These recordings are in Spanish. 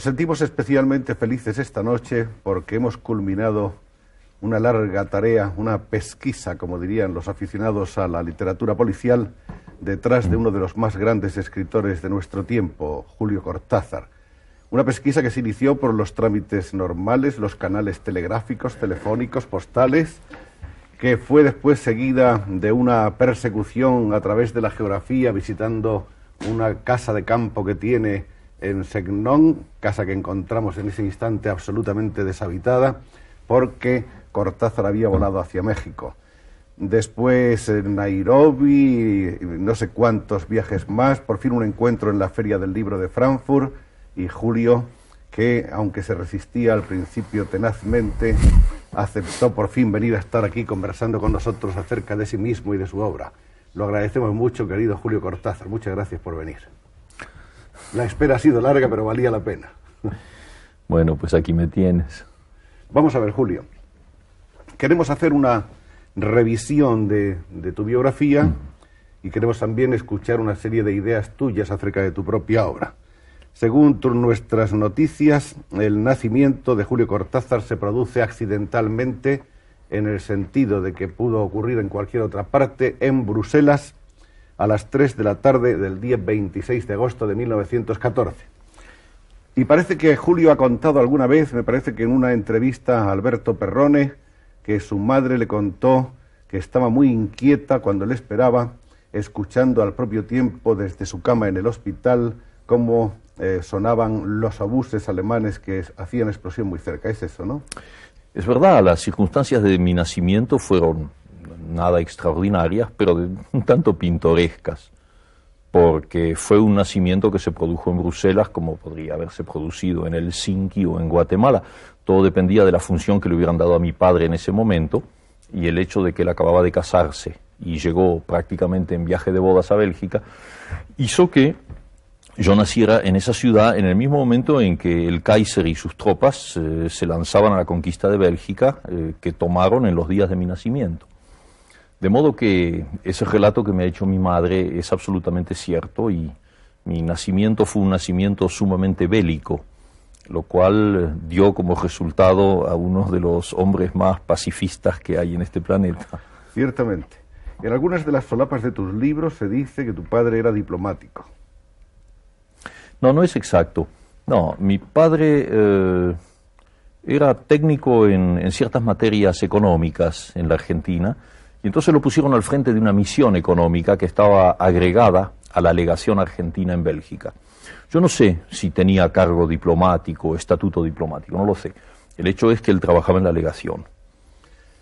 Nos sentimos especialmente felices esta noche porque hemos culminado una larga tarea, una pesquisa, como dirían los aficionados a la literatura policial, detrás de uno de los más grandes escritores de nuestro tiempo, Julio Cortázar. Una pesquisa que se inició por los trámites normales, los canales telegráficos, telefónicos, postales, que fue después seguida de una persecución a través de la geografía, visitando una casa de campo que tiene en Segnón, casa que encontramos en ese instante absolutamente deshabitada, porque Cortázar había volado hacia México. Después en Nairobi, no sé cuántos viajes más, por fin un encuentro en la Feria del Libro de Frankfurt y Julio, que aunque se resistía al principio tenazmente, aceptó por fin venir a estar aquí conversando con nosotros acerca de sí mismo y de su obra. Lo agradecemos mucho, querido Julio Cortázar. Muchas gracias por venir. La espera ha sido larga, pero valía la pena. Bueno, pues aquí me tienes. Vamos a ver, Julio. Queremos hacer una revisión de, tu biografía y queremos también escuchar una serie de ideas tuyas acerca de tu propia obra. Según nuestras noticias, el nacimiento de Julio Cortázar se produce accidentalmente en el sentido de que pudo ocurrir en cualquier otra parte, en Bruselas, a las 3 de la tarde del día 26 de agosto de 1914. Y parece que Julio ha contado alguna vez, me parece que en una entrevista a Alberto Perrone, que su madre le contó que estaba muy inquieta cuando le esperaba, escuchando al propio tiempo desde su cama en el hospital cómo eh, sonaban los abuses alemanes que hacían explosión muy cerca. Es eso, ¿no? Es verdad, las circunstancias de mi nacimiento fueron nada extraordinarias, pero un tanto pintorescas, porque fue un nacimiento que se produjo en Bruselas como podría haberse producido en Helsinki o en Guatemala. Todo dependía de la función que le hubieran dado a mi padre en ese momento y el hecho de que él acababa de casarse y llegó prácticamente en viaje de bodas a Bélgica, hizo que yo naciera en esa ciudad en el mismo momento en que el Kaiser y sus tropas eh, se lanzaban a la conquista de Bélgica, eh, que tomaron en los días de mi nacimiento. De modo que ese relato que me ha hecho mi madre es absolutamente cierto y mi nacimiento fue un nacimiento sumamente bélico, lo cual dio como resultado a uno de los hombres más pacifistas que hay en este planeta. Ciertamente. En algunas de las solapas de tus libros se dice que tu padre era diplomático. No, no es exacto. No, mi padre eh, era técnico en ciertas materias económicas en la Argentina y entonces lo pusieron al frente de una misión económica que estaba agregada a la legación argentina en Bélgica. Yo no sé si tenía cargo diplomático, estatuto diplomático, no lo sé. El hecho es que él trabajaba en la legación.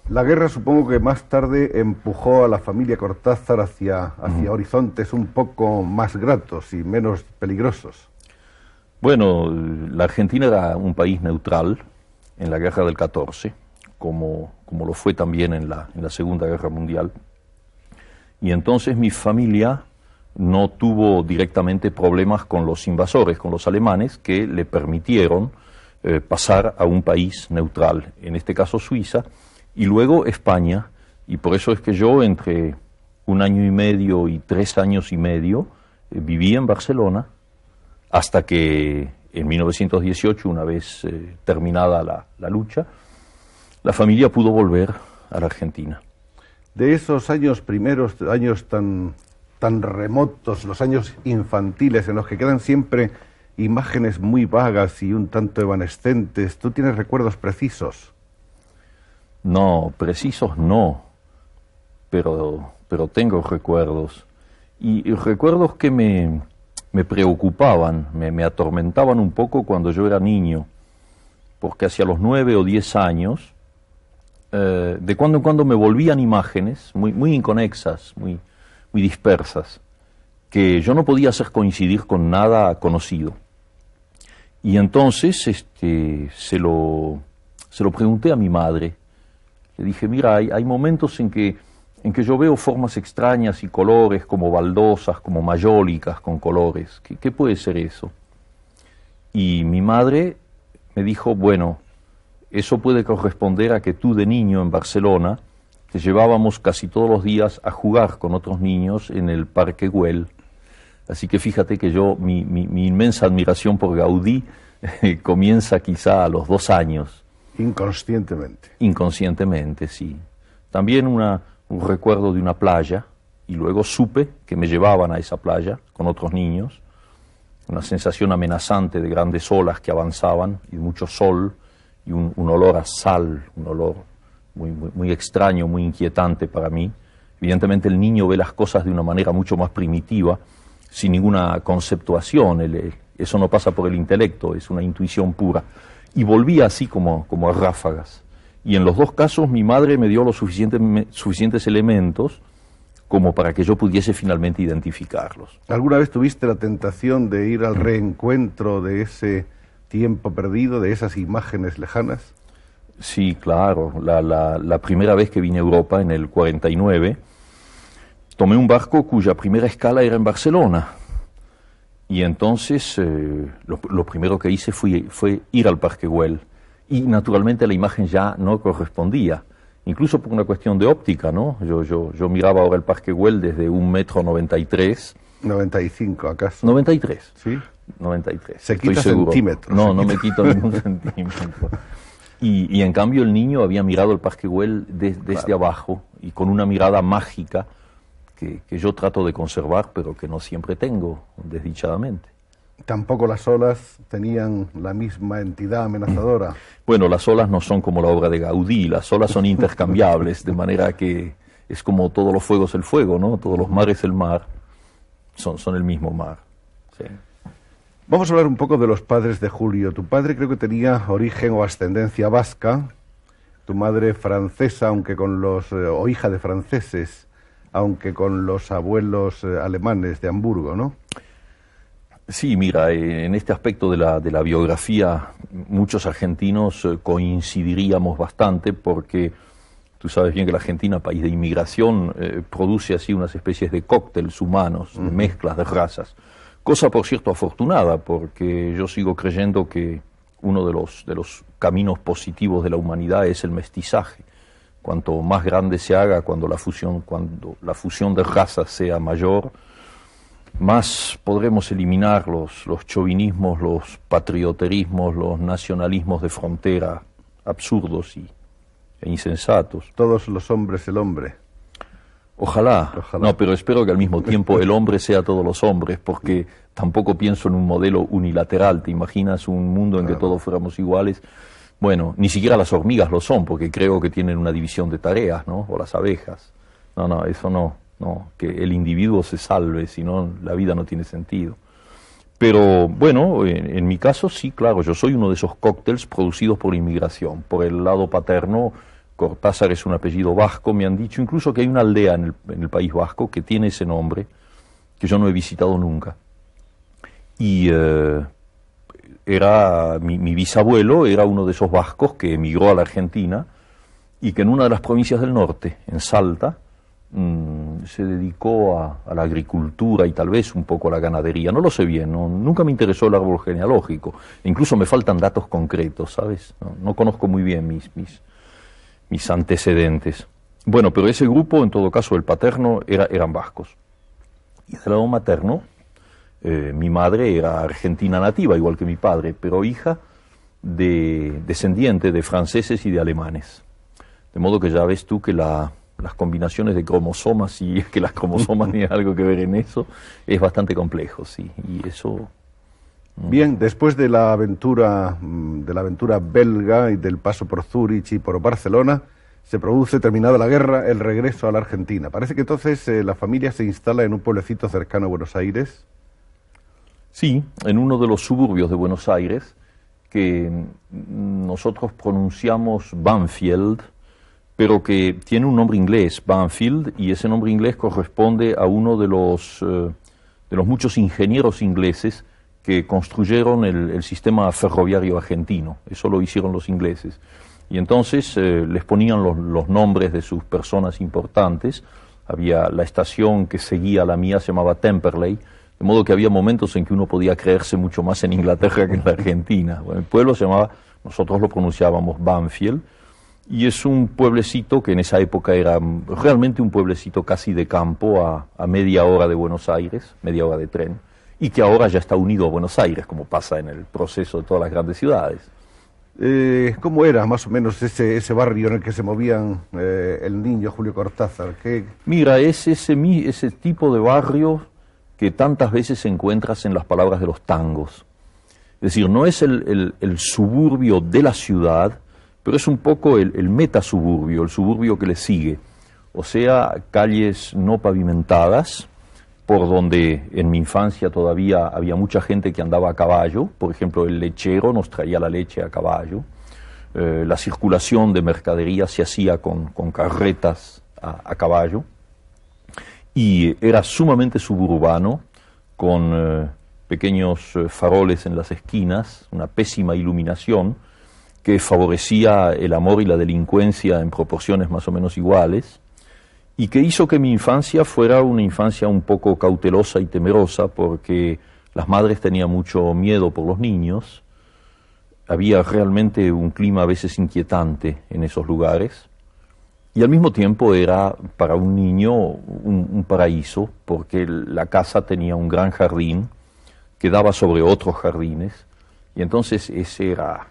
La guerra supongo que más tarde empujó a la familia Cortázar hacia, mm. horizontes un poco más gratos y menos peligrosos. Bueno, la Argentina era un país neutral en la guerra del 14 como, como lo fue también en la, Segunda Guerra Mundial. Y entonces mi familia no tuvo directamente problemas con los invasores, con los alemanes, que le permitieron eh, pasar a un país neutral, en este caso Suiza, y luego España, y por eso es que yo entre un año y medio y tres años y medio eh, viví en Barcelona, hasta que en 1918, una vez eh, terminada la lucha, la familia pudo volver a la Argentina. De esos años primeros, años tan, tan remotos, los años infantiles, en los que quedan siempre imágenes muy vagas y un tanto evanescentes, ¿tú tienes recuerdos precisos? No, precisos no, pero, pero tengo recuerdos. Y, recuerdos que me, preocupaban, me, me, atormentaban un poco cuando yo era niño, porque hacia los nueve o diez años eh, de cuando en cuando me volvían imágenes muy, muy inconexas, muy, muy dispersas, que yo no podía hacer coincidir con nada conocido. Y entonces este, se, lo, pregunté a mi madre. Le dije, mira, hay, momentos en que, en que yo veo formas extrañas y colores como baldosas, como mayólicas con colores. qué puede ser eso? Y mi madre me dijo, bueno, eso puede corresponder a que tú de niño en Barcelona te llevábamos casi todos los días a jugar con otros niños en el Parque Güell. Así que fíjate que yo, mi, inmensa admiración por Gaudí eh, comienza quizá a los dos años. Inconscientemente. Inconscientemente, sí. También una, un recuerdo de una playa, y luego supe que me llevaban a esa playa con otros niños, una sensación amenazante de grandes olas que avanzaban y mucho sol, un, olor a sal, un olor muy, muy, extraño, muy inquietante para mí. Evidentemente el niño ve las cosas de una manera mucho más primitiva, sin ninguna conceptuación, eso no pasa por el intelecto, es una intuición pura. Y volvía así como, como a ráfagas. Y en los dos casos mi madre me dio los suficientes elementos como para que yo pudiese finalmente identificarlos. ¿Alguna vez tuviste la tentación de ir al mm. reencuentro de ese tiempo perdido de esas imágenes lejanas? Sí, claro. La, primera vez que vine a Europa, en el 49, tomé un barco cuya primera escala era en Barcelona. Y entonces eh, lo, primero que hice fue ir al Parque Güell. Y naturalmente la imagen ya no correspondía, incluso por una cuestión de óptica, ¿no? Yo, yo, yo miraba ahora el Parque Güell desde un metro noventa y tres 95, ¿acaso? 93. ¿Sí? 93. Se quita centímetros. No, no me quito ningún centímetro. Y, en cambio el niño había mirado el Parque desde abajo y con una mirada mágica que, que, yo trato de conservar, pero que no siempre tengo, desdichadamente. Tampoco las olas tenían la misma entidad amenazadora. Bueno, las olas no son como la obra de Gaudí, las olas son intercambiables, de manera que es como todos los fuegos el fuego, ¿no? Todos los mares el mar son, son el mismo mar. Vamos a hablar un poco de los padres de Julio. Tu padre creo que tenía origen o ascendencia vasca, tu madre francesa, aunque con los, eh, o hija de franceses, aunque con los abuelos eh, alemanes de Hamburgo, ¿no? Sí, mira, eh, en este aspecto de la, de la biografía muchos argentinos coincidiríamos bastante porque Tú sabes bien que la Argentina, país de inmigración, eh, produce así unas especies de cócteles humanos, mezclas de razas. Cosa, por cierto, afortunada, porque yo sigo creyendo que uno de los, caminos positivos de la humanidad es el mestizaje. Cuanto más grande se haga, cuando la fusión, cuando la fusión de razas sea mayor, más podremos eliminar los, los chauvinismos, los patrioterismos, los nacionalismos de frontera absurdos y e insensatos. Todos los hombres el hombre. Ojalá. No, pero espero que al mismo tiempo el hombre sea todos los hombres, porque tampoco pienso en un modelo unilateral. ¿Te imaginas un mundo en que todos fuéramos iguales? Bueno, ni siquiera las hormigas lo son, porque creo que tienen una división de tareas, ¿no? O las abejas. No, no, eso no. No, que el individuo se salve, si no, la vida no tiene sentido. Pero bueno, en, mi caso sí, claro, yo soy uno de esos cócteles producidos por inmigración. Por el lado paterno, Cortázar es un apellido vasco, me han dicho incluso que hay una aldea en el, País Vasco que tiene ese nombre, que yo no he visitado nunca. Y eh, era mi, bisabuelo era uno de esos vascos que emigró a la Argentina y que en una de las provincias del norte, en Salta, mm, se dedicó a, la agricultura y tal vez un poco a la ganadería. No lo sé bien, nunca me interesó el árbol genealógico. Incluso me faltan datos concretos, ¿sabes? No, conozco muy bien mis mis antecedentes. Bueno, pero ese grupo, en todo caso el paterno, era, eran vascos. Y del lado materno, eh, mi madre era argentina nativa, igual que mi padre, pero hija de descendiente de franceses y de alemanes. De modo que ya ves tú que las combinaciones de cromosomas y que las cromosomas tienen algo que ver en eso, es bastante complejo, sí. Y eso Bien, después de la aventura mm, de la aventura belga y del paso por Zurich y por Barcelona, se produce terminada la guerra el regreso a la Argentina. Parece que entonces eh, la familia se instala en un pueblecito cercano a Buenos Aires. Sí, en uno de los suburbios de Buenos Aires que mm, nosotros pronunciamos Banfield, pero que tiene un nombre inglés, Banfield, y ese nombre inglés corresponde a uno de los eh, de los muchos ingenieros ingleses que construyeron el, sistema ferroviario argentino. Eso lo hicieron los ingleses. Y entonces eh, les ponían los, nombres de sus personas importantes. Había la estación que seguía a la mía, se llamaba Temperley. De modo que había momentos en que uno podía creerse mucho más en Inglaterra que en la Argentina. el pueblo se llamaba, nosotros lo pronunciábamos Banfield, y es un pueblecito que en esa época era realmente un pueblecito casi de campo, a media hora de Buenos Aires, media hora de tren y que ahora ya está unido a Buenos Aires, como pasa en el proceso de todas las grandes ciudades. Eh, ¿Cómo era más o menos ese, barrio en el que se movían eh, el niño Julio Cortázar? Mira, es ese, ese tipo de barrio que tantas veces encuentras en las palabras de los tangos. Es decir, no es el, suburbio de la ciudad, pero es un poco el, el metasuburbio, el suburbio que le sigue. O sea, calles no pavimentadas, por donde en mi infancia todavía había mucha gente que andaba a caballo, por ejemplo el lechero nos traía la leche a caballo, eh, la circulación de mercadería se hacía con, carretas a, caballo y era sumamente suburbano con eh, pequeños eh, faroles en las esquinas, una pésima iluminación que favorecía el amor y la delincuencia en proporciones más o menos iguales y que hizo que mi infancia fuera una infancia un poco cautelosa y temerosa porque las madres tenían mucho miedo por los niños, había realmente un clima a veces inquietante en esos lugares y al mismo tiempo era para un niño un, paraíso porque la casa tenía un gran jardín que daba sobre otros jardines y entonces ese era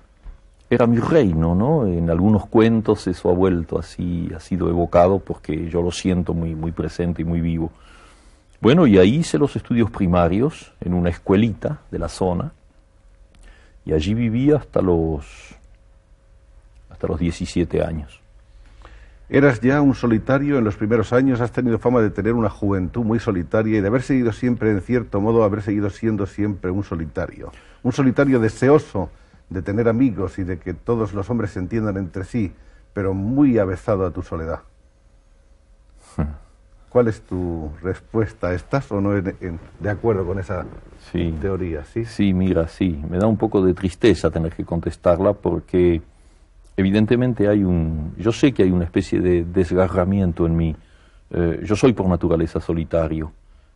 era mi reino, ¿no? En algunos cuentos eso ha vuelto así, ha sido evocado porque yo lo siento muy, muy presente y muy vivo. Bueno, y ahí hice los estudios primarios en una escuelita de la zona y allí viví hasta los, hasta los 17 años. Eras ya un solitario en los primeros años, has tenido fama de tener una juventud muy solitaria y de haber seguido siempre, en cierto modo, haber seguido siendo siempre un solitario. Un solitario deseoso de tener amigos y de que todos los hombres se entiendan entre sí, pero muy avezado a tu soledad. ¿Cuál es tu respuesta? ¿Estás o no de acuerdo con esa teoría? ¿sí? sí, mira, sí. Me da un poco de tristeza tener que contestarla porque evidentemente hay un... Yo sé que hay una especie de desgarramiento en mí. Eh, yo soy por naturaleza solitario.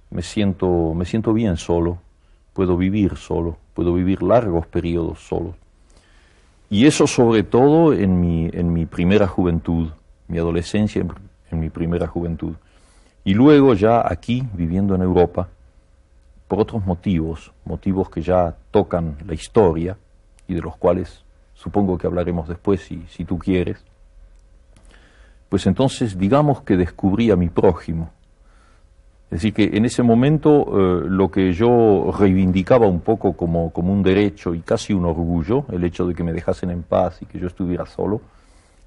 Me siento, me siento bien solo puedo vivir solo, puedo vivir largos periodos solo. Y eso sobre todo en mi, en mi primera juventud, mi adolescencia, en, mi primera juventud. Y luego ya aquí, viviendo en Europa, por otros motivos, motivos que ya tocan la historia y de los cuales supongo que hablaremos después si, si tú quieres, pues entonces digamos que descubrí a mi prójimo, es decir, que en ese momento eh, lo que yo reivindicaba un poco como, un derecho y casi un orgullo, el hecho de que me dejasen en paz y que yo estuviera solo,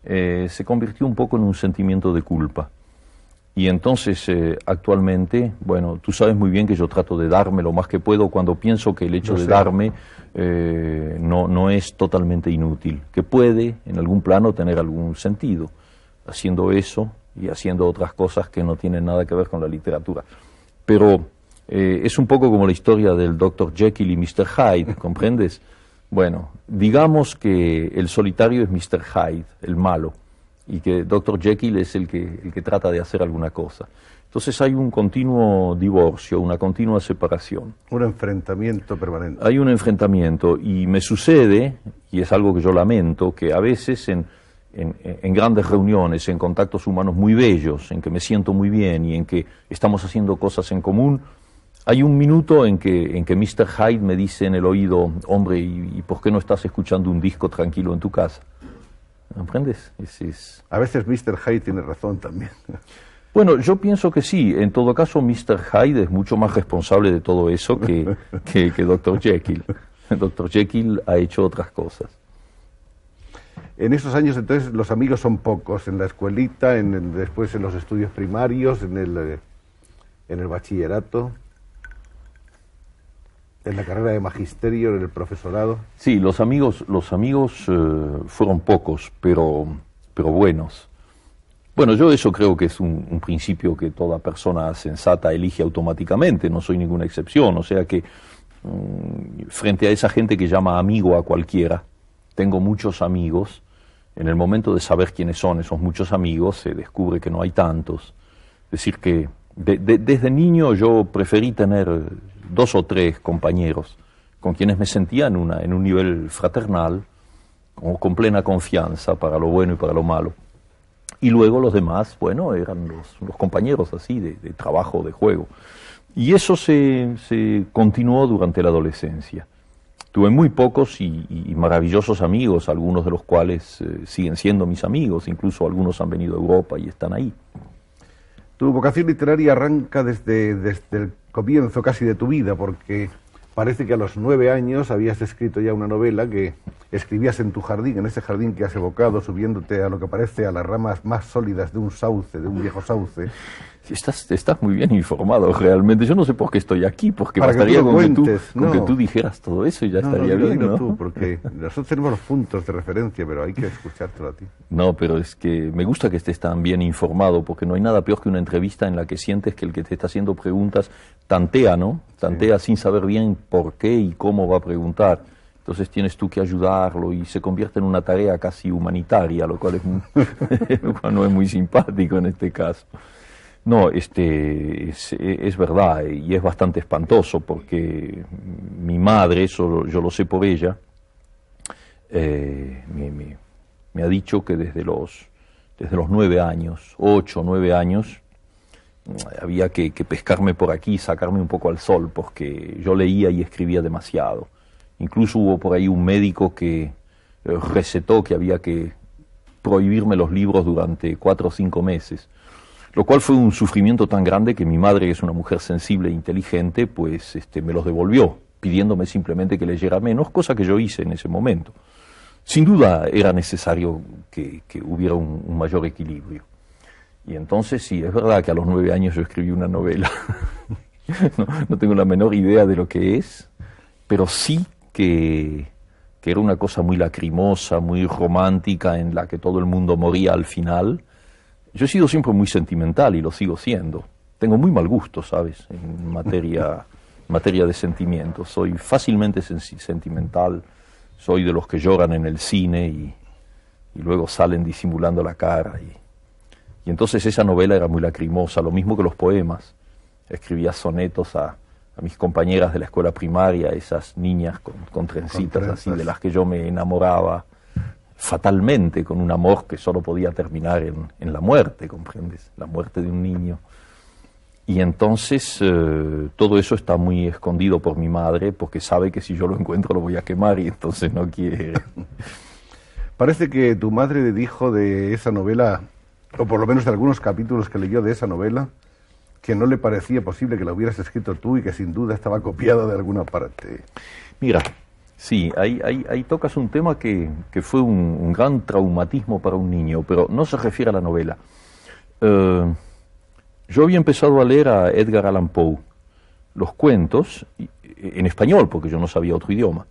eh, se convirtió un poco en un sentimiento de culpa. Y entonces, eh, actualmente, bueno, tú sabes muy bien que yo trato de darme lo más que puedo cuando pienso que el hecho de darme no es totalmente inútil, que puede en algún plano tener algún sentido. Haciendo eso, y haciendo otras cosas que no tienen nada que ver con la literatura. Pero eh, es un poco como la historia del Dr. Jekyll y Mr. Hyde, ¿comprendes? Bueno, digamos que el solitario es Mr. Hyde, el malo, y que Dr. Jekyll es el que, el que trata de hacer alguna cosa. Entonces hay un continuo divorcio, una continua separación. Un enfrentamiento permanente. Hay un enfrentamiento y me sucede, y es algo que yo lamento, que a veces en en, grandes reuniones, en contactos humanos muy bellos, en que me siento muy bien y en que estamos haciendo cosas en común, hay un minuto en que, en que Mr. Hyde me dice en el oído, hombre, ¿y, por qué no estás escuchando un disco tranquilo en tu casa? ¿Aprendes? A veces Mr. Hyde tiene razón también. Bueno, yo pienso que sí. En todo caso, Mr. Hyde es mucho más responsable de todo eso que, que, que Dr. Jekyll. Dr. Jekyll ha hecho otras cosas. En esos años entonces los amigos son pocos, en la escuelita, en después en los estudios primarios, en el, eh, en el bachillerato, en la carrera de magisterio, en el profesorado. Sí, los amigos, los amigos eh, fueron pocos, pero, pero buenos. Bueno, yo eso creo que es un, principio que toda persona sensata elige automáticamente, no soy ninguna excepción, o sea que mm, frente a esa gente que llama amigo a cualquiera, tengo muchos amigos, en el momento de saber quiénes son esos muchos amigos, se descubre que no hay tantos. Es decir, que desde niño yo preferí tener dos o tres compañeros con quienes me sentía en, una, en un nivel fraternal, con plena confianza para lo bueno y para lo malo. Y luego los demás, bueno, eran los, compañeros así de, trabajo, de juego. Y eso se continuó durante la adolescencia. Tuve muy pocos y, maravillosos amigos, algunos de los cuales eh, siguen siendo mis amigos, incluso algunos han venido a Europa y están ahí. Tu vocación literaria arranca desde, desde el comienzo casi de tu vida, porque parece que a los nueve años habías escrito ya una novela que escribías en tu jardín, en ese jardín que has evocado, subiéndote a lo que parece a las ramas más sólidas de un sauce, de un viejo sauce, Estás, estás muy bien informado realmente. Yo no sé por qué estoy aquí, porque bastaría con, que tú, dijeras todo eso y ya no, estaría no, bien. No, tú, porque nosotros tenemos los puntos de referencia, pero hay que escuchártelo a ti. No, pero es que me gusta que estés tan bien informado, porque no hay nada peor que una entrevista en la que sientes que el que te está haciendo preguntas tantea, ¿no? Tantea sin saber bien por qué y cómo va a preguntar. Entonces tienes tú que ayudarlo y se convierte en una tarea casi humanitaria, lo cual es no es muy simpático en este caso. No, este, es, verdad y es bastante espantoso porque mi madre, eso yo lo sé por ella, eh, me, ha dicho que desde los, desde los nueve años, ocho, nueve años, había que, que, pescarme por aquí, sacarme un poco al sol, porque yo leía y escribía demasiado. Incluso hubo por ahí un médico que eh, recetó que había que prohibirme los libros durante cuatro o cinco meses lo cual fue un sufrimiento tan grande que mi madre, que es una mujer sensible e inteligente, pues este, me los devolvió, pidiéndome simplemente que leyera menos, cosa que yo hice en ese momento. Sin duda era necesario que, hubiera un, mayor equilibrio. Y entonces sí, es verdad que a los nueve años yo escribí una novela. no, tengo la menor idea de lo que es, pero sí que era una cosa muy lacrimosa, muy romántica, en la que todo el mundo moría al final yo he sido siempre muy sentimental y lo sigo siendo. Tengo muy mal gusto, ¿sabes? En materia, materia de sentimientos. Soy fácilmente sentimental. Soy de los que lloran en el cine y, luego salen disimulando la cara. Y, entonces esa novela era muy lacrimosa, lo mismo que los poemas. Escribía sonetos a, mis compañeras de la escuela primaria, esas niñas con, trencitas así de las que yo me enamoraba fatalmente con un amor que solo podía terminar en, en la muerte, ¿comprendes? La muerte de un niño. Y entonces eh, todo eso está muy escondido por mi madre porque sabe que si yo lo encuentro lo voy a quemar y entonces no quiere. Parece que tu madre le dijo de esa novela, o por lo menos de algunos capítulos que leyó de esa novela, que no le parecía posible que la hubieras escrito tú y que sin duda estaba copiada de alguna parte. Mira, Sí, ahí, tocas un tema que, fue un, gran traumatismo para un niño, pero no se refiere a la novela. Eh, yo había empezado a leer a Edgar Allan Poe los cuentos, eh, en español, porque yo no sabía otro idioma,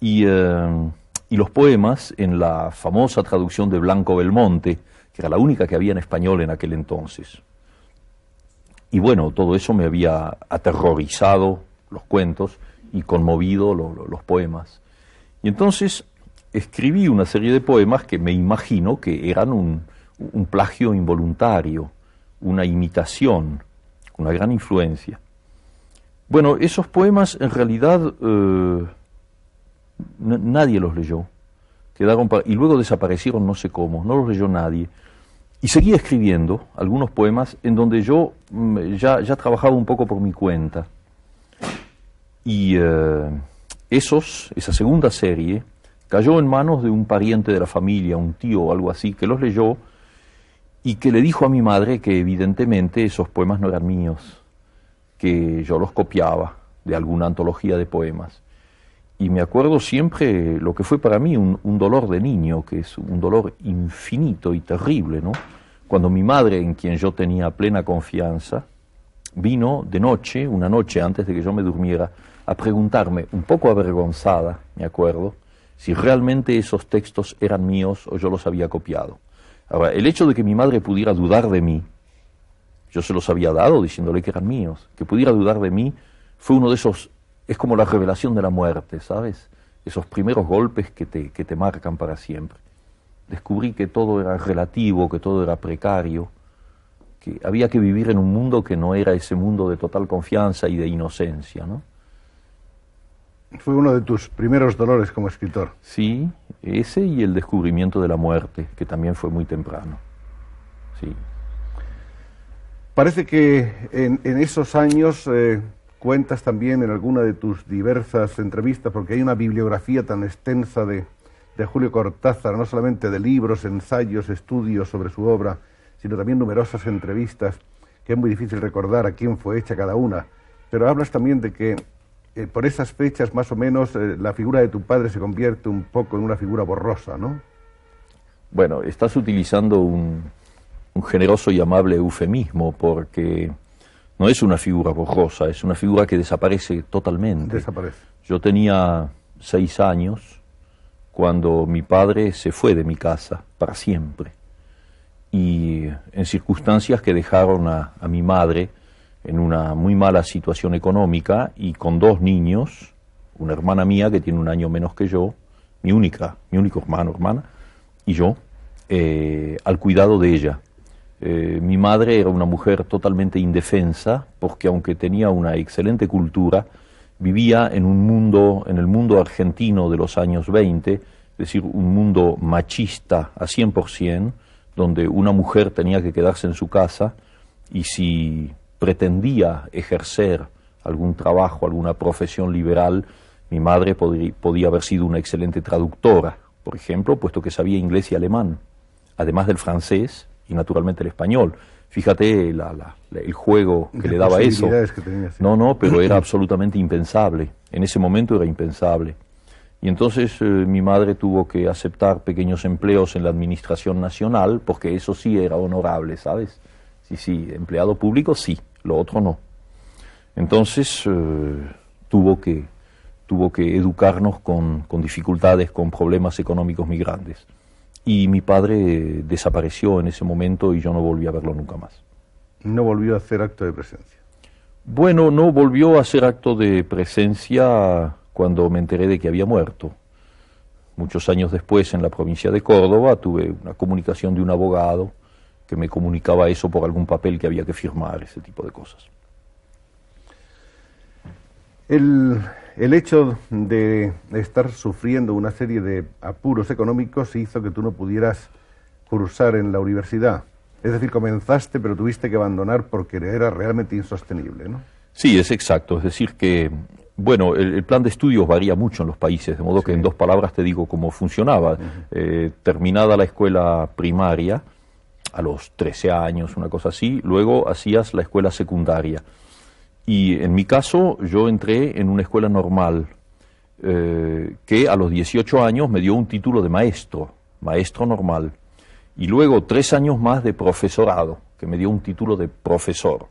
eh, y los poemas en la famosa traducción de Blanco Belmonte, que era la única que había en español en aquel entonces. Y bueno, todo eso me había aterrorizado, los cuentos, y conmovido los poemas. Y entonces escribí una serie de poemas que me imagino que eran un, plagio involuntario, una imitación, una gran influencia. Bueno, esos poemas en realidad eh, nadie los leyó. Quedaron y luego desaparecieron no sé cómo, no los leyó nadie. Y seguí escribiendo algunos poemas en donde yo mm, ya, ya trabajaba un poco por mi cuenta. Y eh, esos, esa segunda serie cayó en manos de un pariente de la familia, un tío o algo así, que los leyó y que le dijo a mi madre que evidentemente esos poemas no eran míos, que yo los copiaba de alguna antología de poemas. Y me acuerdo siempre lo que fue para mí un, un dolor de niño, que es un dolor infinito y terrible, ¿no? Cuando mi madre, en quien yo tenía plena confianza, vino de noche, una noche antes de que yo me durmiera, a preguntarme, un poco avergonzada, me acuerdo, si realmente esos textos eran míos o yo los había copiado. Ahora, el hecho de que mi madre pudiera dudar de mí, yo se los había dado diciéndole que eran míos, que pudiera dudar de mí, fue uno de esos, es como la revelación de la muerte, ¿sabes? Esos primeros golpes que te, que te marcan para siempre. Descubrí que todo era relativo, que todo era precario, que había que vivir en un mundo que no era ese mundo de total confianza y de inocencia, ¿no? fue uno de tus primeros dolores como escritor. Sí, ese y el descubrimiento de la muerte, que también fue muy temprano. Sí. Parece que en, esos años eh, cuentas también en alguna de tus diversas entrevistas, porque hay una bibliografía tan extensa de, de Julio Cortázar, no solamente de libros, ensayos, estudios sobre su obra, sino también numerosas entrevistas, que es muy difícil recordar a quién fue hecha cada una. Pero hablas también de que eh, por esas fechas más o menos eh, la figura de tu padre se convierte un poco en una figura borrosa, ¿no? Bueno, estás utilizando un, generoso y amable eufemismo porque no es una figura borrosa, es una figura que desaparece totalmente. Desaparece. Yo tenía seis años cuando mi padre se fue de mi casa para siempre y en circunstancias que dejaron a mi madre en una muy mala situación económica y con dos niños, una hermana mía que tiene un año menos que yo, mi única, mi único hermano, hermana, y yo, eh, al cuidado de ella. Eh, mi madre era una mujer totalmente indefensa, porque aunque tenía una excelente cultura, vivía en un mundo, en el mundo argentino de los años 20, es decir, un mundo machista a 100%, donde una mujer tenía que quedarse en su casa y si pretendía ejercer algún trabajo, alguna profesión liberal, mi madre podía haber sido una excelente traductora, por ejemplo, puesto que sabía inglés y alemán, además del francés y naturalmente el español. Fíjate el juego que le daba eso. No, no, pero era absolutamente impensable. En ese momento era impensable. Y entonces eh, mi madre tuvo que aceptar pequeños empleos en la Administración Nacional, porque eso sí era honorable, ¿sabes? Sí, sí, empleado público sí, lo otro no. Entonces eh, tuvo, que, educarnos con, con, dificultades, con problemas económicos muy grandes. Y mi padre desapareció en ese momento y yo no volví a verlo nunca más. ¿No volvió a hacer acto de presencia? Bueno, no volvió a hacer acto de presencia cuando me enteré de que había muerto. Muchos años después, en la provincia de Córdoba, tuve una comunicación de un abogado que me comunicaba eso por algún papel que había que firmar, ese tipo de cosas. El, hecho de estar sufriendo una serie de apuros económicos hizo que tú no pudieras cursar en la universidad. Es decir, comenzaste pero tuviste que abandonar porque era realmente insostenible, ¿no? Sí, es exacto. Es decir, que, bueno, el, plan de estudios varía mucho en los países, de modo que en dos palabras te digo cómo funcionaba. Eh, terminada la escuela primaria, a los 13 años, una cosa así, luego hacías la escuela secundaria. Y en mi caso yo entré en una escuela normal eh, que a los 18 años me dio un título de maestro, maestro normal, y luego tres años más de profesorado, que me dio un título de profesor.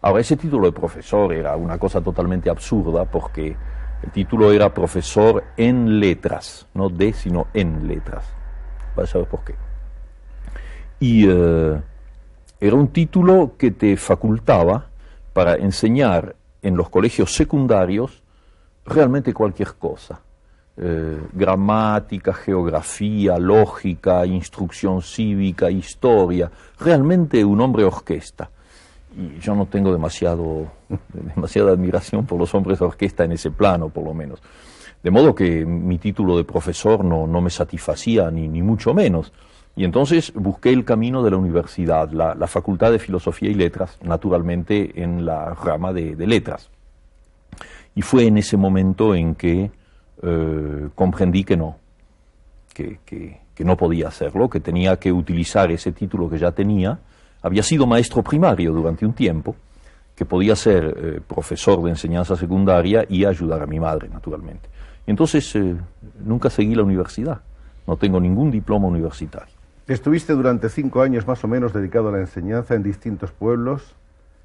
Ahora, ese título de profesor era una cosa totalmente absurda porque el título era profesor en letras, no de, sino en letras. Vas a saber por qué. Y eh, era un título que te facultaba para enseñar en los colegios secundarios realmente cualquier cosa. Eh, gramática, geografía, lógica, instrucción cívica, historia, realmente un hombre orquesta. Y yo no tengo demasiado, demasiada admiración por los hombres de orquesta en ese plano, por lo menos. De modo que mi título de profesor no, no me satisfacía, ni, ni mucho menos. Y entonces busqué el camino de la universidad, la, Facultad de Filosofía y Letras, naturalmente en la rama de, letras. Y fue en ese momento en que eh, comprendí que no, que, no podía hacerlo, que tenía que utilizar ese título que ya tenía. Había sido maestro primario durante un tiempo, que podía ser eh, profesor de enseñanza secundaria y ayudar a mi madre, naturalmente. Y entonces eh, nunca seguí la universidad, no tengo ningún diploma universitario. Estuviste durante cinco años más o menos dedicado a la enseñanza en distintos pueblos.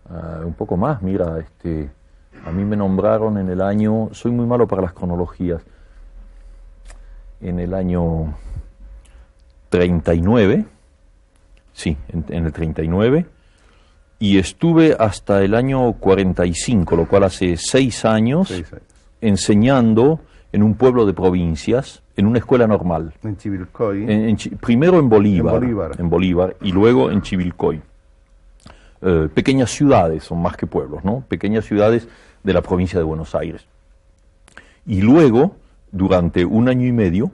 Ah, un poco más, mira, este, a mí me nombraron en el año, soy muy malo para las cronologías, en el año 39, sí, en, el 39, y estuve hasta el año 45, lo cual hace seis años. enseñando en un pueblo de provincias en una escuela normal. En Chivilcoy. primero en Bolívar, en Bolívar, y luego en Chivilcoy. Eh, pequeñas ciudades, son más que pueblos, ¿no? Pequeñas ciudades de la provincia de Buenos Aires. Y luego, durante un año y medio,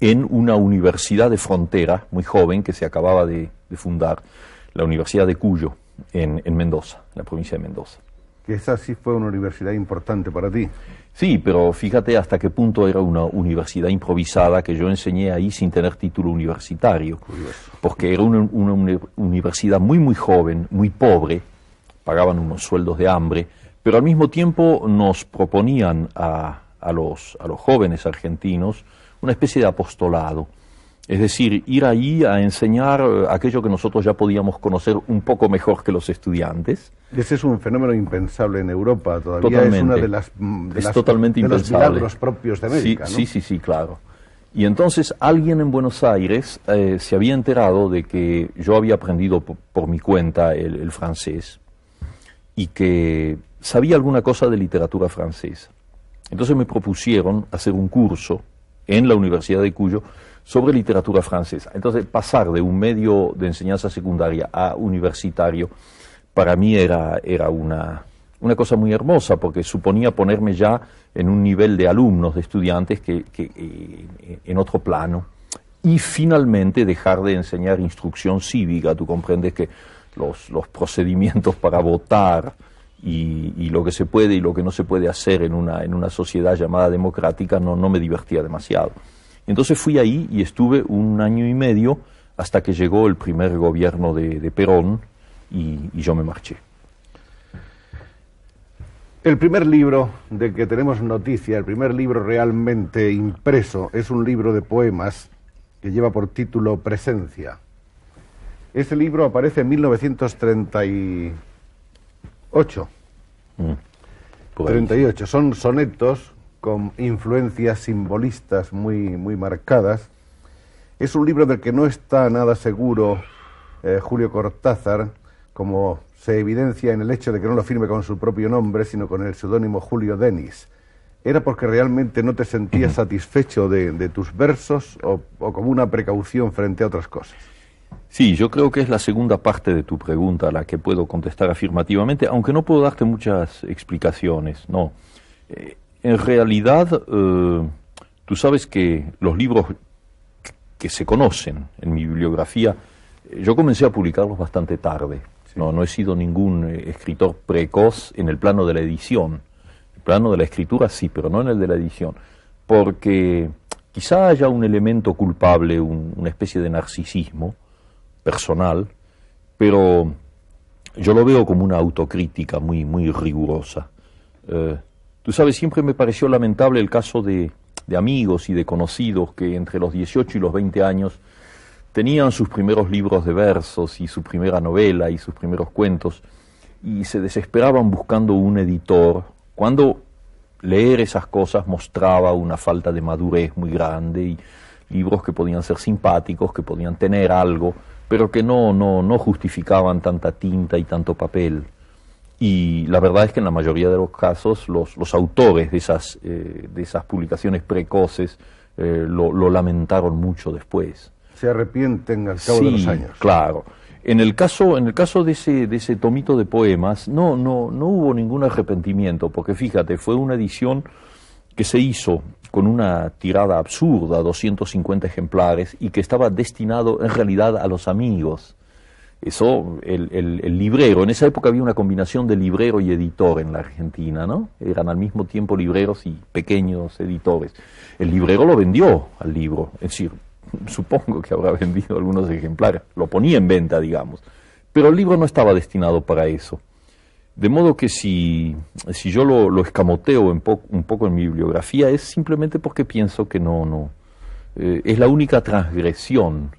en una universidad de frontera, muy joven, que se acababa de, fundar, la Universidad de Cuyo, en, en Mendoza, en la provincia de Mendoza que esa sí fue una universidad importante para ti. Sí, pero fíjate hasta qué punto era una universidad improvisada que yo enseñé ahí sin tener título universitario, porque era una, universidad muy, muy joven, muy pobre, pagaban unos sueldos de hambre, pero al mismo tiempo nos proponían a, los, a los jóvenes argentinos una especie de apostolado es decir, ir ahí a enseñar eh, aquello que nosotros ya podíamos conocer un poco mejor que los estudiantes. Ese es un fenómeno impensable en Europa todavía. Totalmente. Es una de las, mm, es totalmente impensable. los propios de América. Sí, sí, sí, claro. Y entonces alguien en Buenos Aires eh, se había enterado de que yo había aprendido por, mi cuenta el francés y que sabía alguna cosa de literatura francesa. Entonces me propusieron hacer un curso en la Universidad de Cuyo sobre literatura francesa. Entonces, pasar de un medio de enseñanza secundaria a universitario, para mí era, era una, cosa muy hermosa, porque suponía ponerme ya en un nivel de alumnos, de estudiantes, que, que eh, en otro plano. Y finalmente dejar de enseñar instrucción cívica. Tú comprendes que los, procedimientos para votar y, lo que se puede y lo que no se puede hacer en una, en una sociedad llamada democrática no me divertía demasiado. Entonces fui ahí y estuve un año y medio hasta que llegó el primer gobierno de, Perón y, yo me marché. El primer libro de que tenemos noticia, el primer libro realmente impreso, es un libro de poemas que lleva por título Presencia. Ese libro aparece en 1938. 38. Mm, Son sonetos con influencias simbolistas muy, muy marcadas. Es un libro del que no está nada seguro eh, Julio Cortázar, como se evidencia en el hecho de que no lo firme con su propio nombre, sino con el seudónimo Julio Denis. ¿Era porque realmente no te sentías satisfecho de, tus versos o, como una precaución frente a otras cosas? Sí, yo creo que es la segunda parte de tu pregunta a la que puedo contestar afirmativamente, aunque no puedo darte muchas explicaciones, no. Eh, en realidad, eh, tú sabes que los libros que se conocen en mi bibliografía, eh, yo comencé a publicarlos bastante tarde. No, he sido ningún eh, escritor precoz en el plano de la edición. El plano de la escritura sí, pero no en el de la edición. Porque quizá haya un elemento culpable, una especie de narcisismo personal, pero yo lo veo como una autocrítica muy, muy rigurosa. Tú sabes, siempre me pareció lamentable el caso de, amigos y de conocidos que entre los 18 y los 20 años tenían sus primeros libros de versos y su primera novela y sus primeros cuentos y se desesperaban buscando un editor cuando leer esas cosas mostraba una falta de madurez muy grande y libros que podían ser simpáticos, que podían tener algo, pero que no no no justificaban tanta tinta y tanto papel y la verdad es que en la mayoría de los casos los, los autores de esas, eh, de esas publicaciones precoces eh, lo, lamentaron mucho después. Se arrepienten al cabo de los años. Claro. En el caso, en el caso de, ese, de ese tomito de poemas, no, no, no hubo ningún arrepentimiento, porque fíjate, fue una edición que se hizo con una tirada absurda, 250 ejemplares, y que estaba destinado en realidad a los amigos eso, el, librero, en esa época había una combinación de librero y editor en la Argentina, ¿no? Eran al mismo tiempo libreros y pequeños editores. El librero lo vendió al libro, es decir, supongo que habrá vendido algunos ejemplares, lo ponía en venta, digamos. Pero el libro no estaba destinado para eso. De modo que si, si yo lo, escamoteo un poco en mi bibliografía es simplemente porque pienso que no, no. Eh, es la única transgresión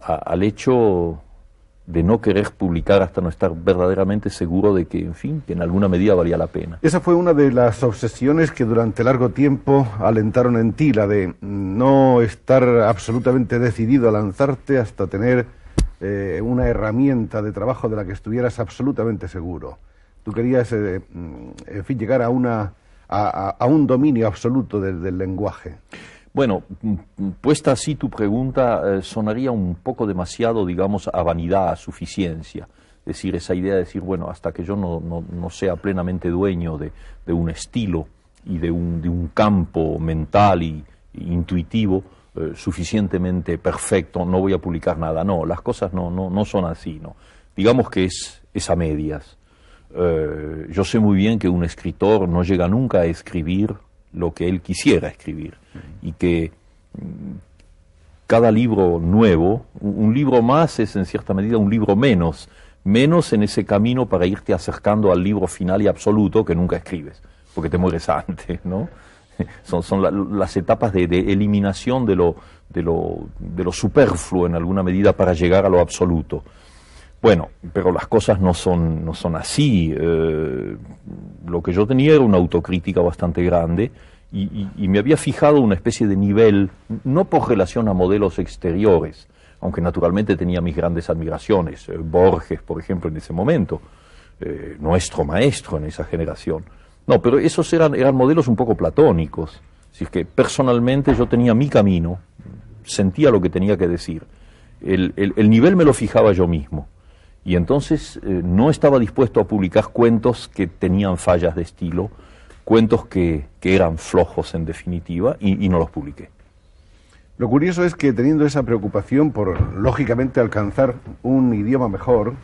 al hecho de no querer publicar hasta no estar verdaderamente seguro de que, en fin, que en alguna medida valía la pena. Esa fue una de las obsesiones que durante largo tiempo alentaron en ti, la de no estar absolutamente decidido a lanzarte hasta tener eh, una herramienta de trabajo de la que estuvieras absolutamente seguro. Tú querías, eh, mm, en fin, llegar a, una, a, un dominio absoluto del lenguaje. Bueno, mm, mm, puesta así tu pregunta, eh, sonaría un poco demasiado, digamos, a vanidad, a suficiencia. Es decir, esa idea de decir, bueno, hasta que yo no, sea plenamente dueño de, un estilo y de un, de un campo mental y, intuitivo eh, suficientemente perfecto, no voy a publicar nada. No, las cosas no, no, son así, ¿no? Digamos que es, a medias. Eh, yo sé muy bien que un escritor no llega nunca a escribir lo que él quisiera escribir y que cada libro nuevo, un libro más es en cierta medida un libro menos, menos en ese camino para irte acercando al libro final y absoluto que nunca escribes, porque te mueres antes, ¿no? Son, son las etapas de, de eliminación de lo, de, lo, de lo superfluo en alguna medida para llegar a lo absoluto. Bueno, pero las cosas no son, no son así. Eh, lo que yo tenía era una autocrítica bastante grande y, me había fijado una especie de nivel, no por relación a modelos exteriores, aunque naturalmente tenía mis grandes admiraciones, eh, Borges, por ejemplo, en ese momento, eh, nuestro maestro en esa generación. No, pero esos eran, eran modelos un poco platónicos. si es que personalmente yo tenía mi camino, sentía lo que tenía que decir. el nivel me lo fijaba yo mismo y entonces eh, no estaba dispuesto a publicar cuentos que tenían fallas de estilo, cuentos que, eran flojos en definitiva, y, y, no los publiqué. Lo curioso es que teniendo esa preocupación por, lógicamente, alcanzar un idioma mejor,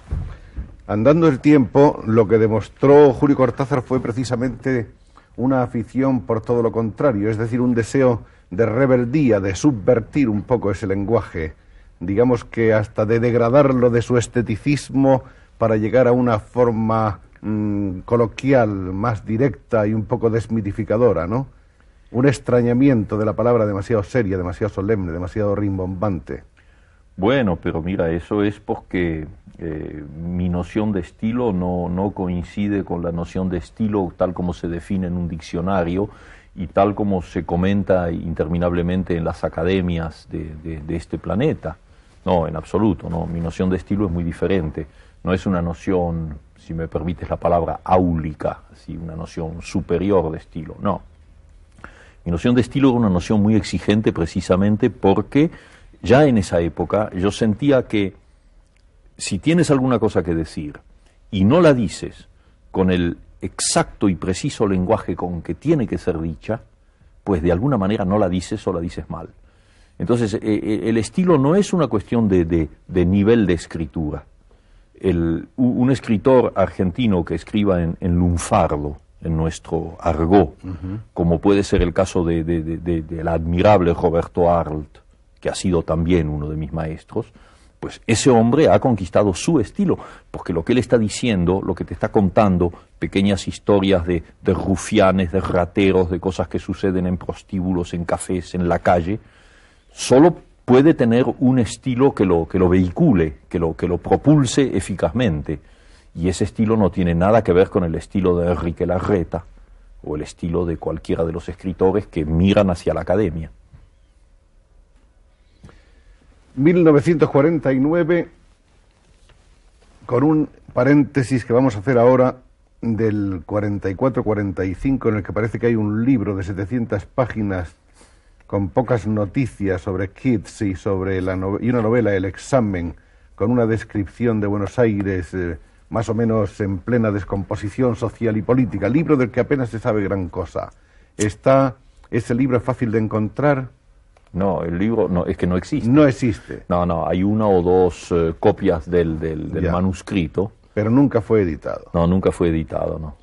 andando el tiempo, lo que demostró Julio Cortázar fue precisamente una afición por todo lo contrario, es decir, un deseo de rebeldía, de subvertir un poco ese lenguaje digamos que hasta de degradarlo de su esteticismo para llegar a una forma mm, coloquial, más directa y un poco desmitificadora, ¿no? Un extrañamiento de la palabra demasiado seria, demasiado solemne, demasiado rimbombante. Bueno, pero mira, eso es porque eh, mi noción de estilo no, coincide con la noción de estilo tal como se define en un diccionario y tal como se comenta interminablemente en las academias de este planeta. No, en absoluto, no. Mi noción de estilo es muy diferente. No es una noción, si me permites la palabra, áulica, una noción superior de estilo, no. Mi noción de estilo era una noción muy exigente precisamente porque ya en esa época yo sentía que si tienes alguna cosa que decir y no la dices con el exacto y preciso lenguaje con que tiene que ser dicha, pues de alguna manera no la dices o la dices mal. Entonces, eh, eh, el estilo no es una cuestión de, nivel de escritura. El, un escritor argentino que escriba en, en lunfardo, en nuestro argot, como puede ser el caso de, del admirable Roberto Arlt, que ha sido también uno de mis maestros, pues ese hombre ha conquistado su estilo, porque lo que él está diciendo, lo que te está contando, pequeñas historias de, de rufianes, de rateros, de cosas que suceden en prostíbulos, en cafés, en la calle, solo puede tener un estilo que lo, que lo vehicule, que lo, que lo propulse eficazmente. Y ese estilo no tiene nada que ver con el estilo de Enrique Larreta o el estilo de cualquiera de los escritores que miran hacia la academia. 1949, con un paréntesis que vamos a hacer ahora del 44-45, en el que parece que hay un libro de 700 páginas con pocas noticias sobre Kids y, sobre y una novela, El examen, con una descripción de Buenos Aires eh, más o menos en plena descomposición social y política, libro del que apenas se sabe gran cosa. ¿Está ese libro fácil de encontrar? No, el libro no, es que no existe. No existe. No, no, hay una o dos eh, copias del, del, manuscrito. Pero nunca fue editado. No, nunca fue editado, no.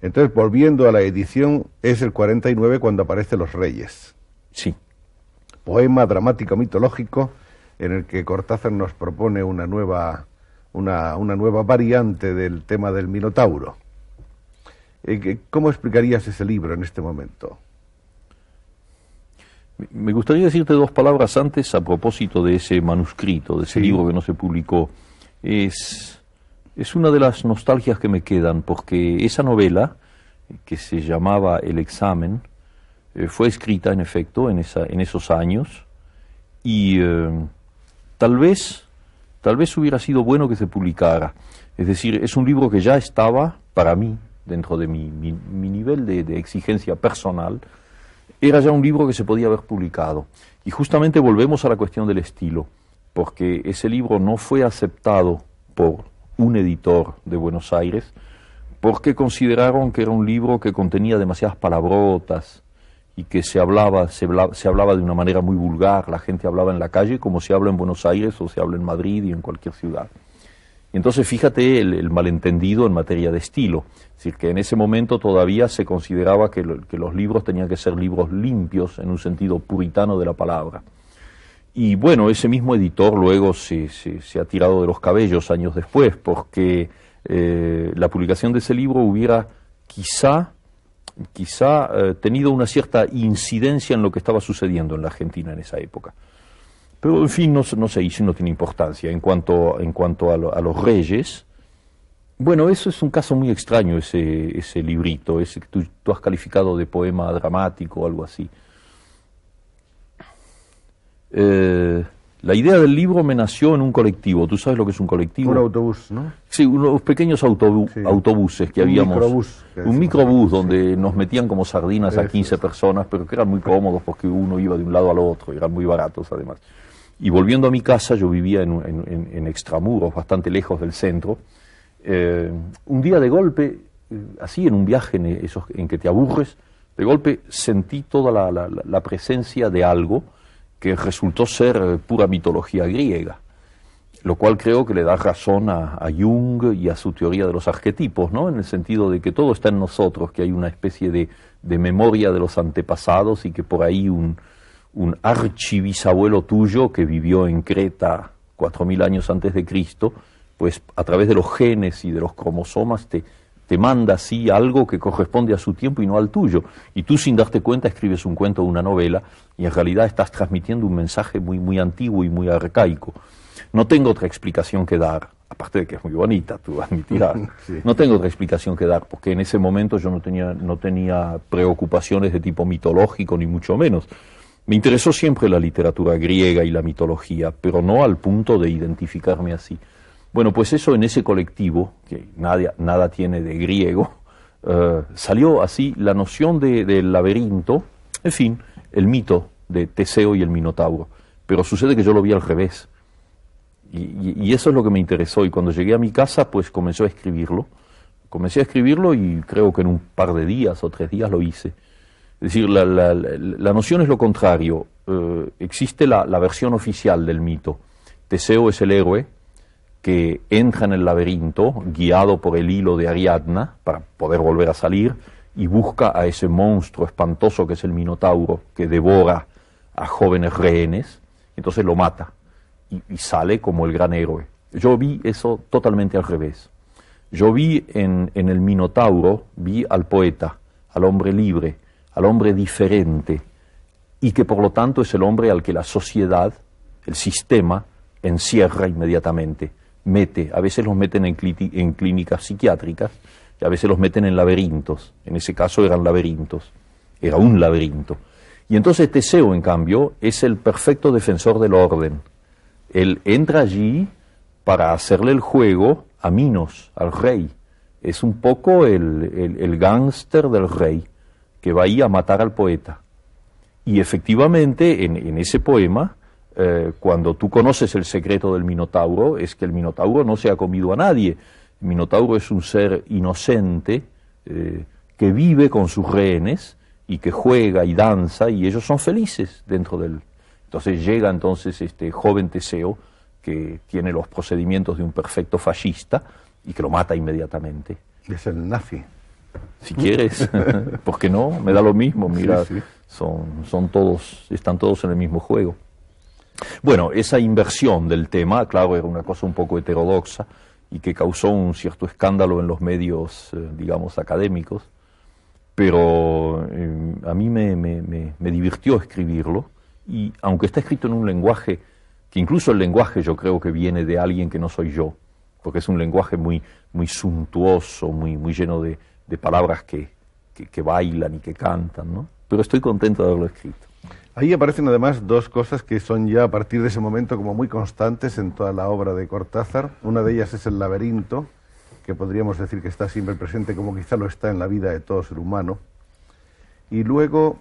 Entonces, volviendo a la edición, es el 49 cuando aparece los reyes. Sí. Poema dramático mitológico en el que Cortázar nos propone una nueva, una, una nueva variante del tema del Minotauro. Eh, ¿Cómo explicarías ese libro en este momento? Me gustaría decirte dos palabras antes a propósito de ese manuscrito, de ese libro que no se publicó. Es, es una de las nostalgias que me quedan, porque esa novela, que se llamaba El examen, eh, fue escrita en efecto en, esa, en esos años y eh, tal vez tal vez hubiera sido bueno que se publicara. Es decir, es un libro que ya estaba para mí, dentro de mi, nivel de, exigencia personal, era ya un libro que se podía haber publicado. Y justamente volvemos a la cuestión del estilo, porque ese libro no fue aceptado por un editor de Buenos Aires, porque consideraron que era un libro que contenía demasiadas palabrotas, y que se hablaba, se de una manera muy vulgar, la gente hablaba en la calle como se habla en Buenos Aires o se habla en Madrid y en cualquier ciudad. entonces fíjate el, malentendido en materia de estilo, es decir, que en ese momento todavía se consideraba que, los libros tenían que ser libros limpios en un sentido puritano de la palabra. Y bueno, ese mismo editor luego se, se, ha tirado de los cabellos años después, porque eh, la publicación de ese libro hubiera quizá quizá eh, tenido una cierta incidencia en lo que estaba sucediendo en la Argentina en esa época. Pero en fin, no, sé, y si no tiene importancia. En cuanto, en cuanto a, los reyes, bueno, eso es un caso muy extraño, ese, ese librito, ese que tú, has calificado de poema dramático o algo así. Eh, la idea del libro me nació en un colectivo. ¿Tú sabes lo que es un colectivo? Un autobús, ¿no? Sí, unos pequeños autobuses que un Microbús, un microbús donde nos metían como sardinas a 15 personas, pero que eran muy cómodos porque uno iba de un lado al otro y eran muy baratos además. Y volviendo a mi casa, yo vivía en, extramuros, bastante lejos del centro. Eh, un día de golpe, eh, así en un viaje en, que te aburres, de golpe sentí toda la presencia de algo que resultó ser eh, pura mitología griega, lo cual creo que le da razón a, Jung y a su teoría de los arquetipos, ¿no? en el sentido de que todo está en nosotros, que hay una especie de, memoria de los antepasados y que por ahí un, un archibisabuelo tuyo que vivió en Creta cuatro mil años antes de Cristo, pues a través de los genes y de los cromosomas te, te manda así algo que corresponde a su tiempo y no al tuyo. Y tú sin darte cuenta escribes un cuento o una novela y en realidad estás transmitiendo un mensaje muy, muy antiguo y muy arcaico. No tengo otra explicación que dar, aparte de que es muy bonita, tú admitirás. No tengo otra explicación que dar, porque en ese momento yo no tenía, no tenía preocupaciones de tipo mitológico, ni mucho menos. Me interesó siempre la literatura griega y la mitología, pero no al punto de identificarme así. Bueno, pues eso en ese colectivo, que nada, nada tiene de griego, eh, salió así la noción del laberinto, en fin, el mito de Teseo y el Minotauro. Pero sucede que yo lo vi al revés. Y, eso es lo que me interesó. Y cuando llegué a mi casa, pues comenzó a escribirlo. Comencé a escribirlo y creo que en un par de días o tres días lo hice. Es decir, la, la, noción es lo contrario. Eh, existe la versión oficial del mito. Teseo es el héroe, que entra en el laberinto, guiado por el hilo de Ariadna, para poder volver a salir, y busca a ese monstruo espantoso que es el Minotauro, que devora a jóvenes rehenes, entonces lo mata y, sale como el gran héroe. Yo vi eso totalmente al revés. Yo vi en, en el Minotauro, vi al poeta, al hombre libre, al hombre diferente, y que por lo tanto es el hombre al que la sociedad, el sistema, encierra inmediatamente mete, a veces los meten en, clínicas psiquiátricas y a veces los meten en laberintos, en ese caso eran laberintos, era un laberinto. Y entonces Teseo, este en cambio, es el perfecto defensor del orden. Él entra allí para hacerle el juego a Minos, al rey. Es un poco el, el, gángster del rey que va ahí a matar al poeta. Y efectivamente, en ese poema, eh, cuando tú conoces el secreto del Minotauro, es que el Minotauro no se ha comido a nadie. El Minotauro es un ser inocente eh, que vive con sus rehenes y que juega y danza y ellos son felices dentro del... Entonces llega entonces este joven Teseo que tiene los procedimientos de un perfecto fascista y que lo mata inmediatamente. Es el nazi. Si quieres, porque no, me da lo mismo, mira, Son, son todos, están todos en el mismo juego. Bueno, esa inversión del tema, claro, era una cosa un poco heterodoxa y que causó un cierto escándalo en los medios, eh, digamos, académicos, pero eh, a mí me, divirtió escribirlo y aunque está escrito en un lenguaje, que incluso el lenguaje yo creo que viene de alguien que no soy yo, porque es un lenguaje muy, muy suntuoso, muy, muy lleno de, palabras que, que bailan y que cantan, ¿no? Pero estoy contento de haberlo escrito. Ahí aparecen además dos cosas que son ya a partir de ese momento como muy constantes en toda la obra de Cortázar. Una de ellas es el laberinto, que podríamos decir que está siempre presente como quizá lo está en la vida de todo ser humano. Y luego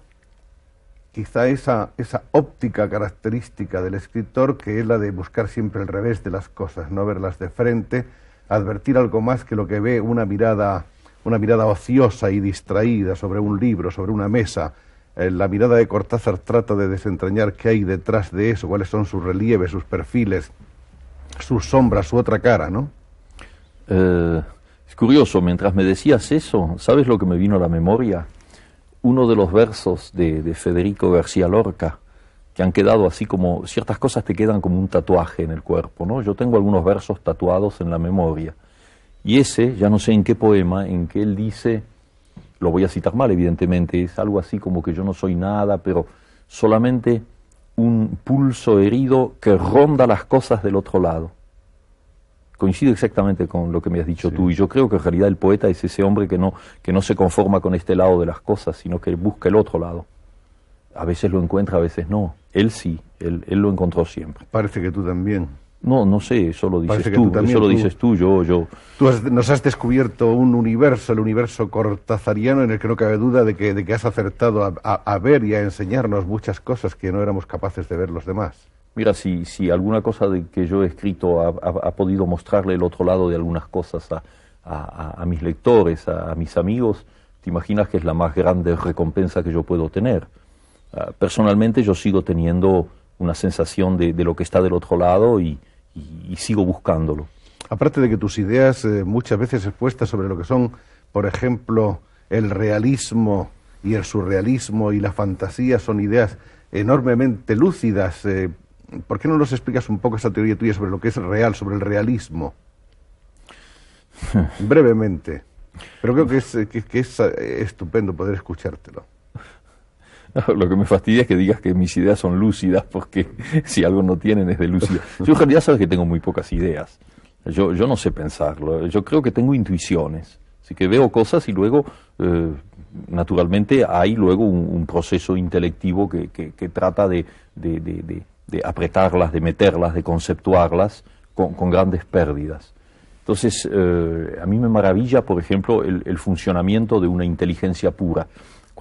quizá esa, esa óptica característica del escritor que es la de buscar siempre el revés de las cosas, no verlas de frente, advertir algo más que lo que ve una mirada, una mirada ociosa y distraída sobre un libro, sobre una mesa, la mirada de Cortázar trata de desentrañar qué hay detrás de eso, cuáles son sus relieves, sus perfiles, sus sombras, su otra cara, ¿no? Eh, es curioso, mientras me decías eso, ¿sabes lo que me vino a la memoria? Uno de los versos de, de Federico García Lorca, que han quedado así como, ciertas cosas te quedan como un tatuaje en el cuerpo, ¿no? Yo tengo algunos versos tatuados en la memoria. Y ese, ya no sé en qué poema, en que él dice, lo voy a citar mal, evidentemente, es algo así como que yo no soy nada, pero solamente un pulso herido que ronda las cosas del otro lado. Coincido exactamente con lo que me has dicho tú, y yo creo que en realidad el poeta es ese hombre que no, que no se conforma con este lado de las cosas, sino que busca el otro lado. A veces lo encuentra, a veces no. Él sí, él, él lo encontró siempre. Parece que tú también. No, no sé, eso lo dices tú, dices tú, yo, Tú nos has descubierto un universo, el universo cortazariano, en el que no cabe duda de que, has acertado a, ver y a enseñarnos muchas cosas que no éramos capaces de ver los demás. Mira, si, alguna cosa que yo he escrito ha, podido mostrarle el otro lado de algunas cosas a, mis lectores, a, mis amigos, te imaginas que es la más grande recompensa que yo puedo tener. Ah, personalmente yo sigo teniendo una sensación de, de lo que está del otro lado y, y, sigo buscándolo. Aparte de que tus ideas eh, muchas veces expuestas sobre lo que son, por ejemplo, el realismo y el surrealismo y la fantasía son ideas enormemente lúcidas. Eh, ¿Por qué no nos explicas un poco esa teoría tuya sobre lo que es real, sobre el realismo? Brevemente. Pero creo que es eh, estupendo poder escuchártelo. Lo que me fastidia es que digas que mis ideas son lúcidas, porque si algo no tienen es de lúcida. Yo en realidad sabes que tengo muy pocas ideas. Yo, yo no sé pensarlo. Yo creo que tengo intuiciones. Así que veo cosas y luego, eh, naturalmente, hay luego un, proceso intelectivo que, trata de, apretarlas, de meterlas, de conceptuarlas con, grandes pérdidas. Entonces, eh, a mí me maravilla, por ejemplo, el funcionamiento de una inteligencia pura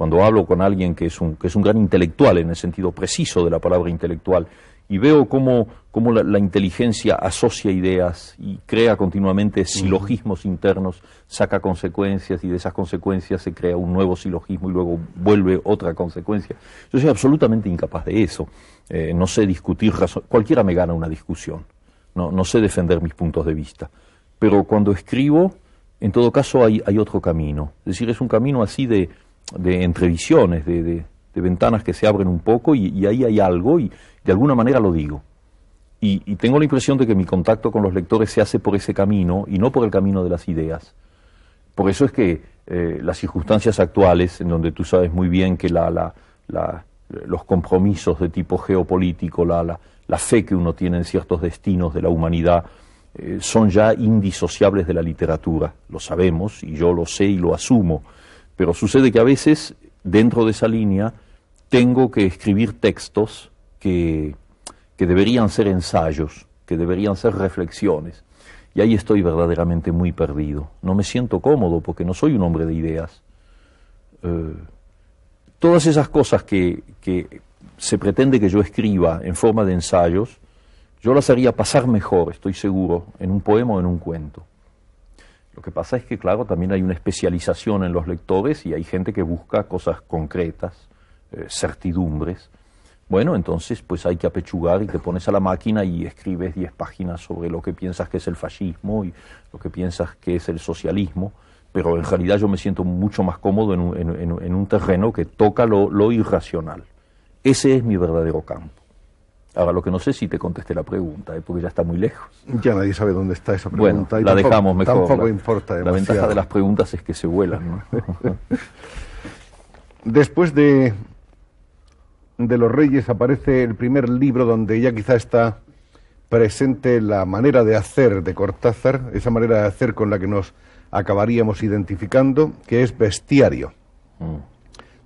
cuando hablo con alguien que es un, que es un gran intelectual en el sentido preciso de la palabra intelectual, y veo cómo, la, inteligencia asocia ideas y crea continuamente silogismos internos, saca consecuencias y de esas consecuencias se crea un nuevo silogismo y luego vuelve otra consecuencia. Yo soy absolutamente incapaz de eso. Eh, no sé discutir, razón, cualquiera me gana una discusión. No, sé defender mis puntos de vista. Pero cuando escribo, en todo caso hay otro camino. Es decir, es un camino así de, de entrevisiones, de, de, ventanas que se abren un poco y, ahí hay algo y de alguna manera lo digo. Y, tengo la impresión de que mi contacto con los lectores se hace por ese camino y no por el camino de las ideas. Por eso es que eh, las circunstancias actuales, en donde tú sabes muy bien que la, los compromisos de tipo geopolítico, la, fe que uno tiene en ciertos destinos de la humanidad, eh, son ya indisociables de la literatura. Lo sabemos y yo lo sé y lo asumo. Pero sucede que a veces dentro de esa línea tengo que escribir textos que, deberían ser ensayos, que deberían ser reflexiones. Y ahí estoy verdaderamente muy perdido. No me siento cómodo porque no soy un hombre de ideas. Eh, todas esas cosas que, que, se pretende que yo escriba en forma de ensayos, yo las haría pasar mejor, estoy seguro, en un poema o en un cuento. Lo que pasa es que, claro, también hay una especialización en los lectores y hay gente que busca cosas concretas, eh, certidumbres. Bueno, entonces pues hay que apechugar y te pones a la máquina y escribes 10 páginas sobre lo que piensas que es el fascismo y lo que piensas que es el socialismo, pero en realidad yo me siento mucho más cómodo en un, terreno que toca lo irracional. Ese es mi verdadero campo. Ahora, lo que no sé si te contesté la pregunta, ¿eh? porque ya está muy lejos. Ya nadie sabe dónde está esa pregunta. y la dejamos mejor. Tampoco importa La ventaja de las preguntas es que se vuelan. Después de, de Los Reyes aparece el primer libro donde ya quizá está presente la manera de hacer de Cortázar, esa manera de hacer con la que nos acabaríamos identificando, que es Bestiario, mm.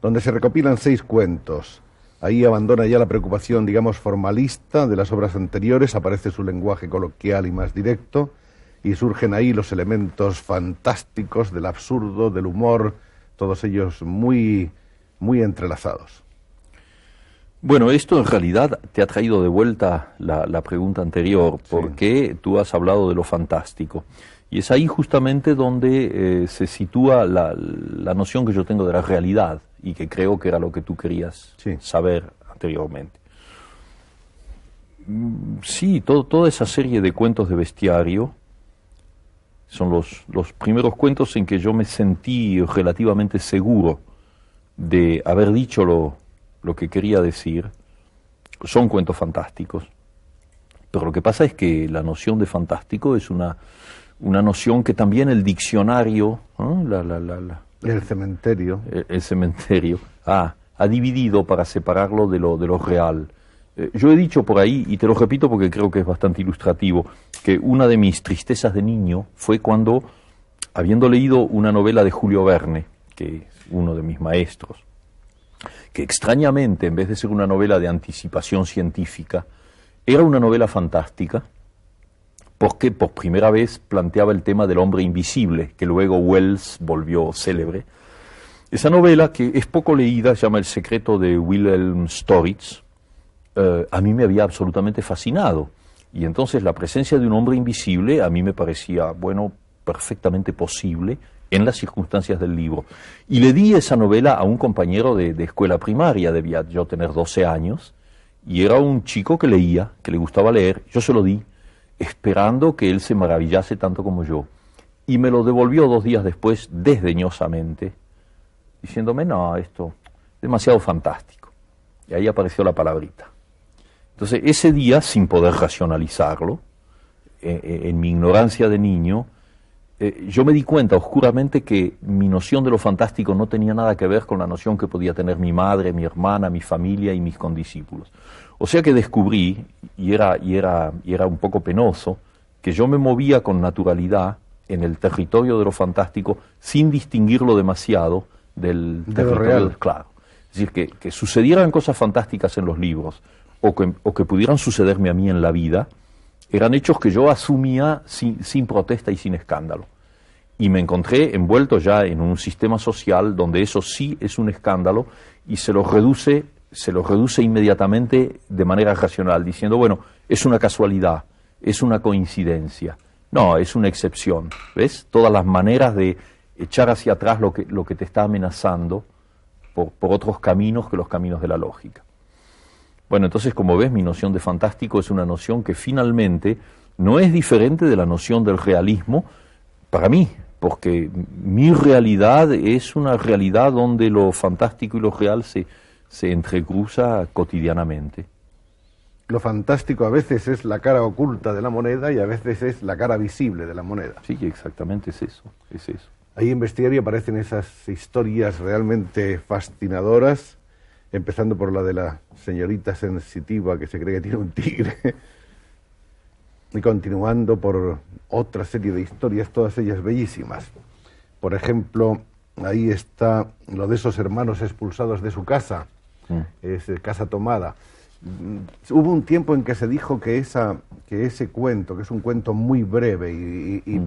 donde se recopilan seis cuentos Ahí abandona ya la preocupación, digamos, formalista de las obras anteriores, aparece su lenguaje coloquial y más directo, y surgen ahí los elementos fantásticos del absurdo, del humor, todos ellos muy, muy entrelazados. Bueno, esto en realidad te ha traído de vuelta la, pregunta anterior, porque qué tú has hablado de lo fantástico. Y es ahí justamente donde eh, se sitúa la noción que yo tengo de la realidad y que creo que era lo que tú querías saber anteriormente. Sí, toda esa serie de cuentos de bestiario son los, los primeros cuentos en que yo me sentí relativamente seguro de haber dicho lo, lo que quería decir. Son cuentos fantásticos, pero lo que pasa es que la noción de fantástico es una, una noción que también el diccionario, la, la, la, el cementerio. El, cementerio. Ah, ha dividido para separarlo de lo, de lo real. Eh, yo he dicho por ahí, y te lo repito porque creo que es bastante ilustrativo, que una de mis tristezas de niño fue cuando, habiendo leído una novela de Julio Verne, que es uno de mis maestros, que extrañamente, en vez de ser una novela de anticipación científica, era una novela fantástica, porque por primera vez planteaba el tema del hombre invisible, que luego Wells volvió célebre. Esa novela, que es poco leída, se llama El secreto de Wilhelm Storitz, eh, a mí me había absolutamente fascinado. Y entonces la presencia de un hombre invisible a mí me parecía, bueno, perfectamente posible en las circunstancias del libro. Y le di esa novela a un compañero de, de escuela primaria, debía yo tener 12 años, y era un chico que leía, que le gustaba leer, yo se lo di esperando que él se maravillase tanto como yo. Y me lo devolvió dos días después desdeñosamente, diciéndome, no, esto es demasiado fantástico. Y ahí apareció la palabrita. Entonces, ese día, sin poder racionalizarlo, eh, eh, en, mi ignorancia de niño, eh, yo me di cuenta oscuramente que mi noción de lo fantástico no tenía nada que ver con la noción que podía tener mi madre, mi hermana, mi familia y mis condiscípulos. O sea que descubrí, y era, y era, era un poco penoso, que yo me movía con naturalidad en el territorio de lo fantástico sin distinguirlo demasiado del real. claro. Es decir, que, que, sucedieran cosas fantásticas en los libros o que, pudieran sucederme a mí en la vida, eran hechos que yo asumía sin, sin protesta y sin escándalo. Y me encontré envuelto ya en un sistema social donde eso sí es un escándalo y se los reduce se lo reduce inmediatamente de manera racional, diciendo, bueno, es una casualidad, es una coincidencia. No, es una excepción. ¿Ves? Todas las maneras de echar hacia atrás lo que, lo que te está amenazando por, por otros caminos que los caminos de la lógica. Bueno, entonces, como ves, mi noción de fantástico es una noción que finalmente no es diferente de la noción del realismo para mí, porque mi realidad es una realidad donde lo fantástico y lo real se, se entrecruza cotidianamente. Lo fantástico a veces es la cara oculta de la moneda y a veces es la cara visible de la moneda. Sí, exactamente es eso, es eso. Ahí en y aparecen esas historias realmente fascinadoras, empezando por la de la señorita sensitiva que se cree que tiene un tigre, y continuando por otra serie de historias, todas ellas bellísimas. Por ejemplo, ahí está lo de esos hermanos expulsados de su casa, es eh, Casa Tomada. Hubo un tiempo en que se dijo que, esa, que ese cuento, que es un cuento muy breve y,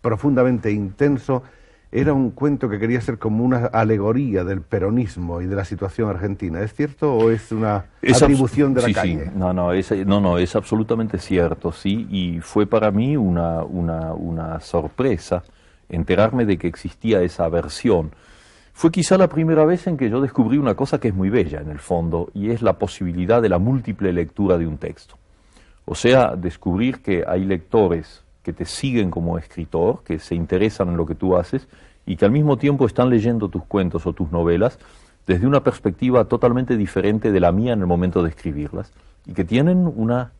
profundamente intenso, era un cuento que quería ser como una alegoría del peronismo y de la situación argentina. ¿Es cierto o es una atribución de la sí, calle? No, no es, no, no, absolutamente cierto, sí, y fue para mí una, una sorpresa enterarme de que existía esa versión. Fue quizá la primera vez en que yo descubrí una cosa que es muy bella en el fondo, y es la posibilidad de la múltiple lectura de un texto. O sea, descubrir que hay lectores que te siguen como escritor, que se interesan en lo que tú haces, y que al mismo tiempo están leyendo tus cuentos o tus novelas desde una perspectiva totalmente diferente de la mía en el momento de escribirlas, y que tienen una,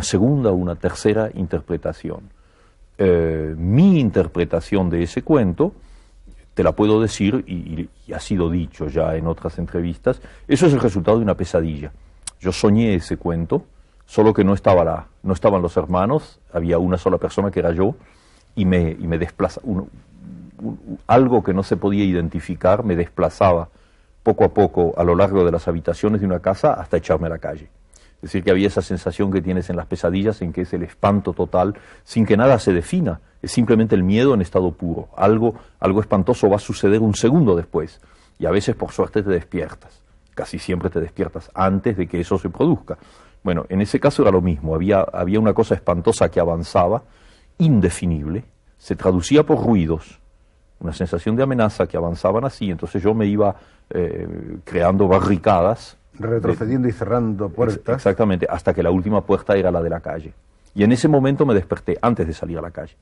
segunda o una tercera interpretación. Eh, mi interpretación de ese cuento te la puedo decir y, ha sido dicho ya en otras entrevistas, eso es el resultado de una pesadilla. Yo soñé ese cuento, solo que no, estaba no estaban los hermanos, había una sola persona que era yo y me, y me desplaza, algo que no se podía identificar me desplazaba poco a poco a lo largo de las habitaciones de una casa hasta echarme a la calle. Es decir, que había esa sensación que tienes en las pesadillas en que es el espanto total sin que nada se defina es simplemente el miedo en estado puro. Algo, algo espantoso va a suceder un segundo después. Y a veces, por suerte, te despiertas. Casi siempre te despiertas antes de que eso se produzca. Bueno, en ese caso era lo mismo. Había, una cosa espantosa que avanzaba, indefinible, se traducía por ruidos, una sensación de amenaza que avanzaban así. Entonces yo me iba eh, creando barricadas. Retrocediendo y cerrando puertas. exactamente, hasta que la última puerta era la de la calle. Y en ese momento me desperté antes de salir a la calle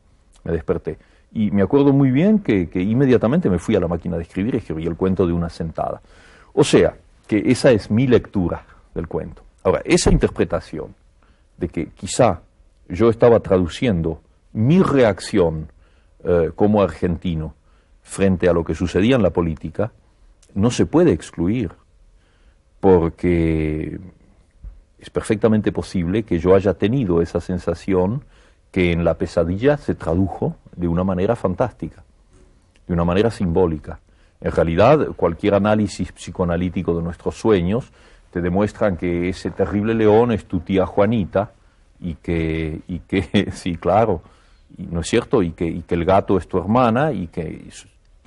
me desperté. Y me acuerdo muy bien que, inmediatamente me fui a la máquina de escribir y escribí el cuento de una sentada. O sea, que esa es mi lectura del cuento. Ahora, esa interpretación de que quizá yo estaba traduciendo mi reacción eh, como argentino frente a lo que sucedía en la política, no se puede excluir, porque es perfectamente posible que yo haya tenido esa sensación que en la pesadilla se tradujo de una manera fantástica, de una manera simbólica. En realidad, cualquier análisis psicoanalítico de nuestros sueños te demuestran que ese terrible león es tu tía Juanita y que, y que sí, claro, ¿no es cierto? Y que, el gato es tu hermana y que...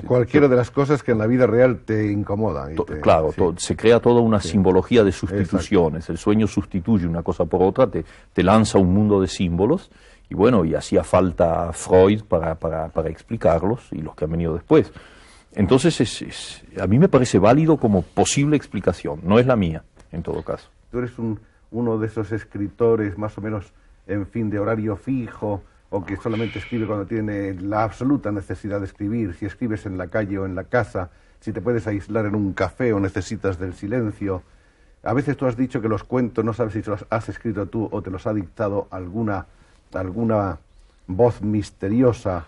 Cualquiera de las cosas que en la vida real te incomodan. claro, se crea toda una simbología de sustituciones. El sueño sustituye una cosa por otra, te lanza un mundo de símbolos y bueno, y hacía falta Freud para, explicarlos y los que han venido después. Entonces, es, a mí me parece válido como posible explicación, no es la mía, en todo caso. Tú eres un, uno de esos escritores más o menos en fin de horario fijo o que solamente escribe cuando tiene la absoluta necesidad de escribir, si escribes en la calle o en la casa, si te puedes aislar en un café o necesitas del silencio. A veces tú has dicho que los cuentos no sabes si los has escrito tú o te los ha dictado alguna alguna voz misteriosa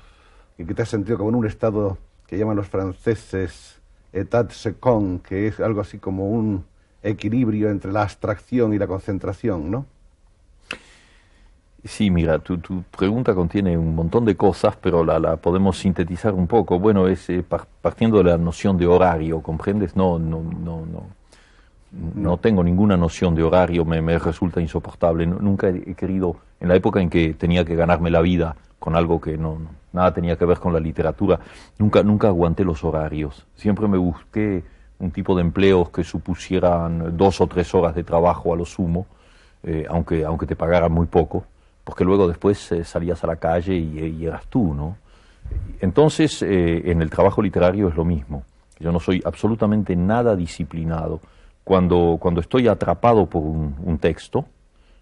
y que te has sentido como en un estado que llaman los franceses état second, que es algo así como un equilibrio entre la abstracción y la concentración, ¿no? Sí, mira, tu, pregunta contiene un montón de cosas, pero la, podemos sintetizar un poco. Bueno, es eh, partiendo de la noción de horario, ¿comprendes? No, no, no, no. No tengo ninguna noción de horario, me resulta insoportable. Nunca he querido en la época en que tenía que ganarme la vida con algo que no, nada tenía que ver con la literatura. Nunca, nunca aguanté los horarios. Siempre me busqué un tipo de empleos que supusieran dos o tres horas de trabajo a lo sumo, eh, aunque, aunque te pagaran muy poco, porque luego después eh, salías a la calle y, eh, eras tú, ¿no? Entonces, en el trabajo literario es lo mismo. Yo no soy absolutamente nada disciplinado. Cuando, cuando estoy atrapado por un texto,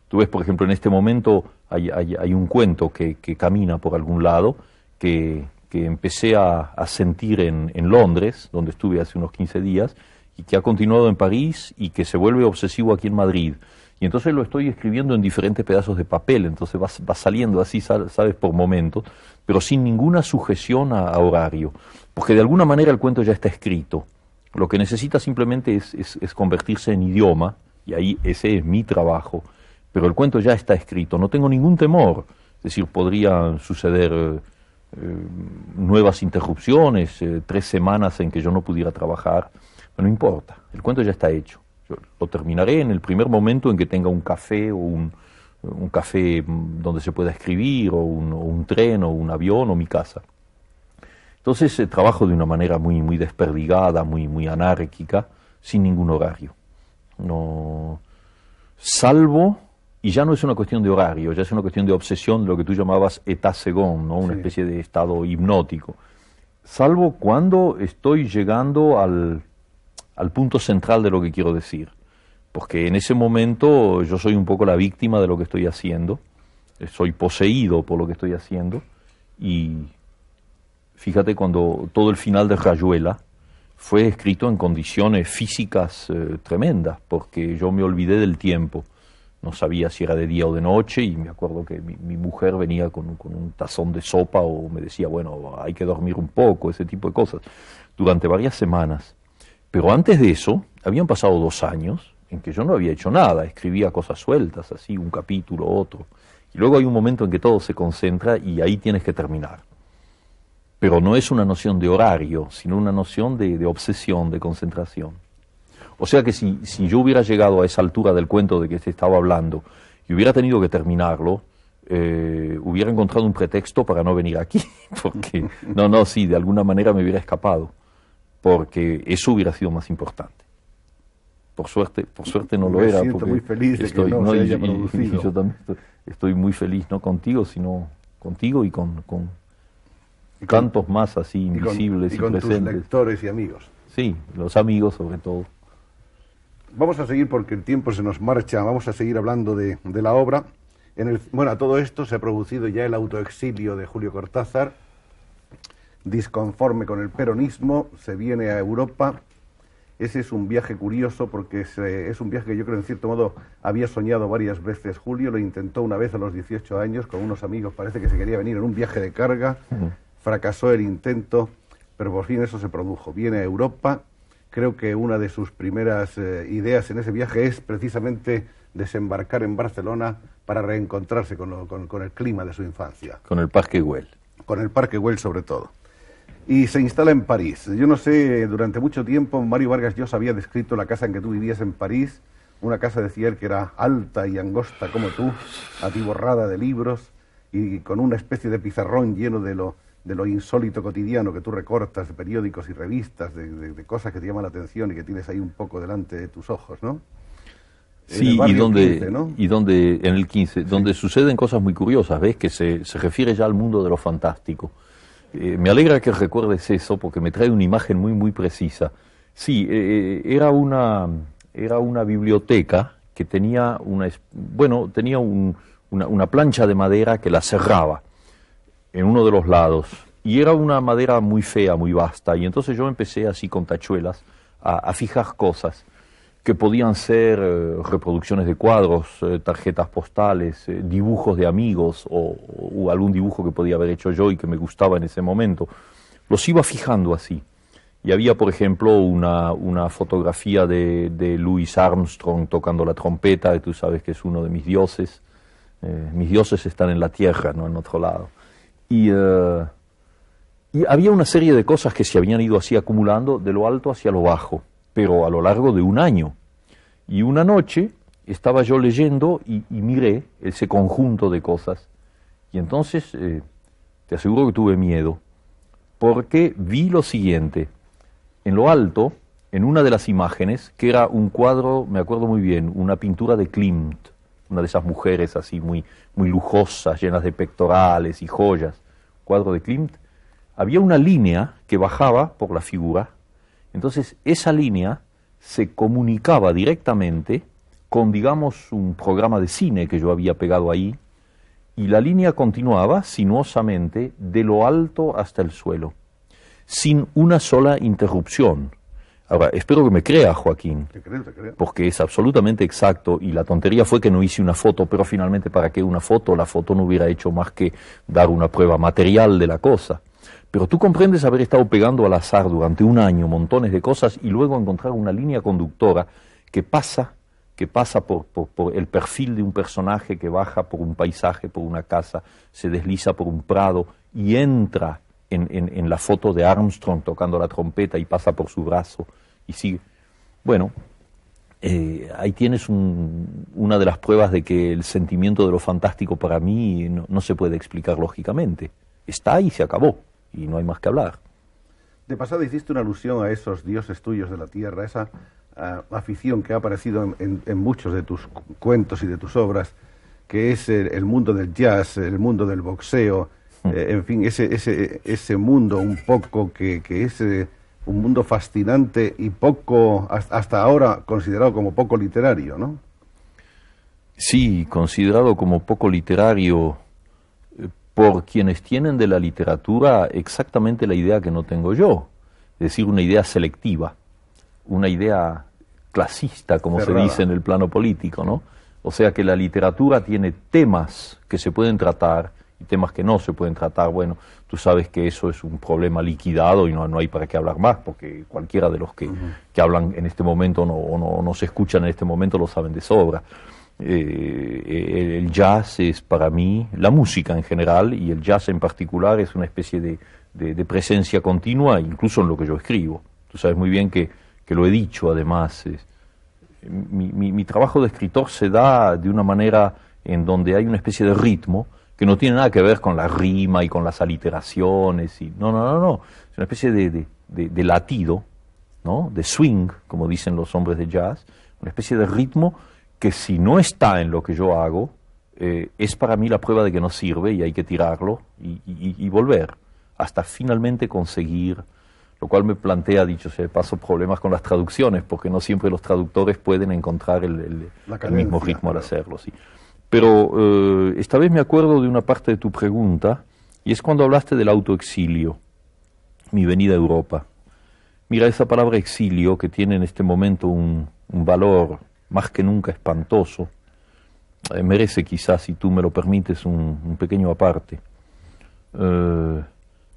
Tú ves, por ejemplo, en este momento hay, un cuento que, camina por algún lado, que, empecé a, sentir en, Londres, donde estuve hace unos 15 días, y que ha continuado en París y que se vuelve obsesivo aquí en Madrid. Y entonces lo estoy escribiendo en diferentes pedazos de papel, entonces va, saliendo así, sabes, por momentos, pero sin ninguna sujeción a, horario, porque de alguna manera el cuento ya está escrito. Lo que necesita simplemente es, es convertirse en idioma, y ahí ese es mi trabajo pero el cuento ya está escrito, no tengo ningún temor. Es decir, podrían suceder eh, nuevas interrupciones, eh, tres semanas en que yo no pudiera trabajar. No importa, el cuento ya está hecho. Yo lo terminaré en el primer momento en que tenga un café o un, un café mm, donde se pueda escribir, o un, un, tren, o un avión, o mi casa. Entonces eh, trabajo de una manera muy, muy desperdigada, muy, muy anárquica, sin ningún horario. No, salvo y ya no es una cuestión de horario, ya es una cuestión de obsesión lo que tú llamabas etasegón, ¿no? una especie de estado hipnótico. Salvo cuando estoy llegando al, punto central de lo que quiero decir. Porque en ese momento yo soy un poco la víctima de lo que estoy haciendo, eh, soy poseído por lo que estoy haciendo. Y fíjate cuando todo el final de Rayuela, fue escrito en condiciones físicas eh, tremendas, porque yo me olvidé del tiempo no sabía si era de día o de noche y me acuerdo que mi, mujer venía con, un tazón de sopa o me decía, bueno, hay que dormir un poco, ese tipo de cosas, durante varias semanas. Pero antes de eso, habían pasado dos años en que yo no había hecho nada, escribía cosas sueltas, así, un capítulo, otro. Y luego hay un momento en que todo se concentra y ahí tienes que terminar. Pero no es una noción de horario, sino una noción de obsesión, de concentración. O sea que si, si yo hubiera llegado a esa altura del cuento de que se este estaba hablando y hubiera tenido que terminarlo, eh, hubiera encontrado un pretexto para no venir aquí, porque no, no, sí, de alguna manera me hubiera escapado, porque eso hubiera sido más importante. Por suerte, por suerte no lo era. Siento muy feliz estoy, que no, yo también estoy, muy feliz, no contigo, sino contigo y con, con, tantos más así invisibles y, con, y presentes. Tus lectores y amigos. Sí, los amigos sobre todo vamos a seguir porque el tiempo se nos marcha, vamos a seguir hablando de, la obra. En el, bueno, a todo esto se ha producido ya el autoexilio de Julio Cortázar, disconforme con el peronismo, se viene a Europa. Ese es un viaje curioso porque es, es un viaje que yo creo en cierto modo había soñado varias veces Julio, lo intentó una vez a los 18 años con unos amigos, parece que se quería venir en un viaje de carga, fracasó el intento, pero por fin eso se produjo. Viene a Europa, Creo que una de sus primeras eh, ideas en ese viaje es precisamente desembarcar en Barcelona para reencontrarse con, el clima de su infancia. Con el Parque Güell. Con el Parque Güell sobre todo. Y se instala en París. Yo no sé, durante mucho tiempo Mario Vargas Llosa había descrito la casa en que tú vivías en París, una casa, decía él, que era alta y angosta como tú, atiborrada de libros y con una especie de pizarrón lleno de lo de lo insólito cotidiano que tú recortas de periódicos y revistas, de, cosas que te llaman la atención y que tienes ahí un poco delante de tus ojos, ¿no? Sí, y donde, y donde, en el 15, donde suceden cosas muy curiosas, ¿ves? Que se, refiere ya al mundo de lo fantástico. Eh, me alegra que recuerdes eso porque me trae una imagen muy, muy precisa. Sí, eh, eh, era, una, era una biblioteca que tenía una, bueno, tenía una plancha de madera que la cerraba en uno de los lados y era una madera muy fea, muy vasta. Y entonces yo empecé así con tachuelas a, fijar cosas que podían ser eh, reproducciones de cuadros, eh, tarjetas postales, eh, dibujos de amigos o, algún dibujo que podía haber hecho yo y que me gustaba en ese momento. Los iba fijando así. Y había, por ejemplo, una, una fotografía de, de, Louis Armstrong tocando la trompeta, que tú sabes que es uno de mis dioses. mis dioses están en la tierra, no en otro lado. Y, eh, y había una serie de cosas que se habían ido así acumulando de lo alto hacia lo bajo, pero a lo largo de un año. Y una noche estaba yo leyendo y, miré ese conjunto de cosas. Y entonces eh, te aseguro que tuve miedo, porque vi lo siguiente. En lo alto, en una de las imágenes, que era un cuadro, me acuerdo muy bien, una pintura de Klimt, una de esas mujeres así muy, muy lujosas, llenas de pectorales y joyas, cuadro de Klimt, había una línea que bajaba por la figura, entonces esa línea se comunicaba directamente con, digamos, un programa de cine que yo había pegado ahí, y la línea continuaba sinuosamente de lo alto hasta el suelo, sin una sola interrupción. Ahora, espero que me crea, Joaquín. Porque es absolutamente exacto. Y la tontería fue que no hice una foto, pero finalmente, ¿para qué una foto? La foto no hubiera hecho más que dar una prueba material de la cosa. Pero tú comprendes haber estado pegando al azar durante un año montones de cosas y luego encontrar una línea conductora que pasa, que pasa por el perfil de un personaje, que baja por un paisaje, por una casa, se desliza por un prado y entra en, la foto de Armstrong tocando la trompeta y pasa por su brazo y sigue. Bueno, eh, ahí tienes una de las pruebas de que el sentimiento de lo fantástico para mí no, se puede explicar lógicamente. Está y se acabó, y no hay más que hablar. De pasada hiciste una alusión a esos dioses tuyos de la tierra, esa afición que ha aparecido en, muchos de tus cuentos y de tus obras, que es el mundo del jazz, el mundo del boxeo, Mm. Eh, en fin, ese, ese, mundo un poco que, es eh, un mundo fascinante y poco, hasta ahora considerado como poco literario, ¿no? Sí, considerado como poco literario eh, por quienes tienen de la literatura exactamente la idea que no tengo yo, es decir, una idea selectiva, una idea clasista, como se dice en el plano político, ¿no? O sea que la literatura tiene temas que se pueden tratar, y temas que no se pueden tratar. Bueno, tú sabes que eso es un problema liquidado y no, hay para qué hablar más, porque cualquiera de los que, hablan en este momento o no, no, se escuchan en este momento lo saben de sobra. Eh, el jazz es para mí, la música en general y el jazz en particular es una especie de, de, presencia continua, incluso en lo que yo escribo. Tú sabes muy bien que, lo he dicho además. mi trabajo de escritor se da de una manera en donde hay una especie de ritmo que no tiene nada que ver con la rima y con las aliteraciones. Y, no, no, no, no. Es una especie de, latido, ¿no? de swing, como dicen los hombres de jazz, una especie de ritmo que si no está en lo que yo hago, eh, es para mí la prueba de que no sirve y hay que tirarlo y, volver, hasta finalmente conseguir, lo cual me plantea, dicho sea de paso, problemas con las traducciones, porque no siempre los traductores pueden encontrar el, mismo ritmo al hacerlo. Sí. Pero eh, esta vez me acuerdo de una parte de tu pregunta, y es cuando hablaste del autoexilio, mi venida a Europa. Mira, esa palabra exilio, que tiene en este momento un, valor más que nunca espantoso, eh, merece quizás, si tú me lo permites, un, pequeño aparte. Eh,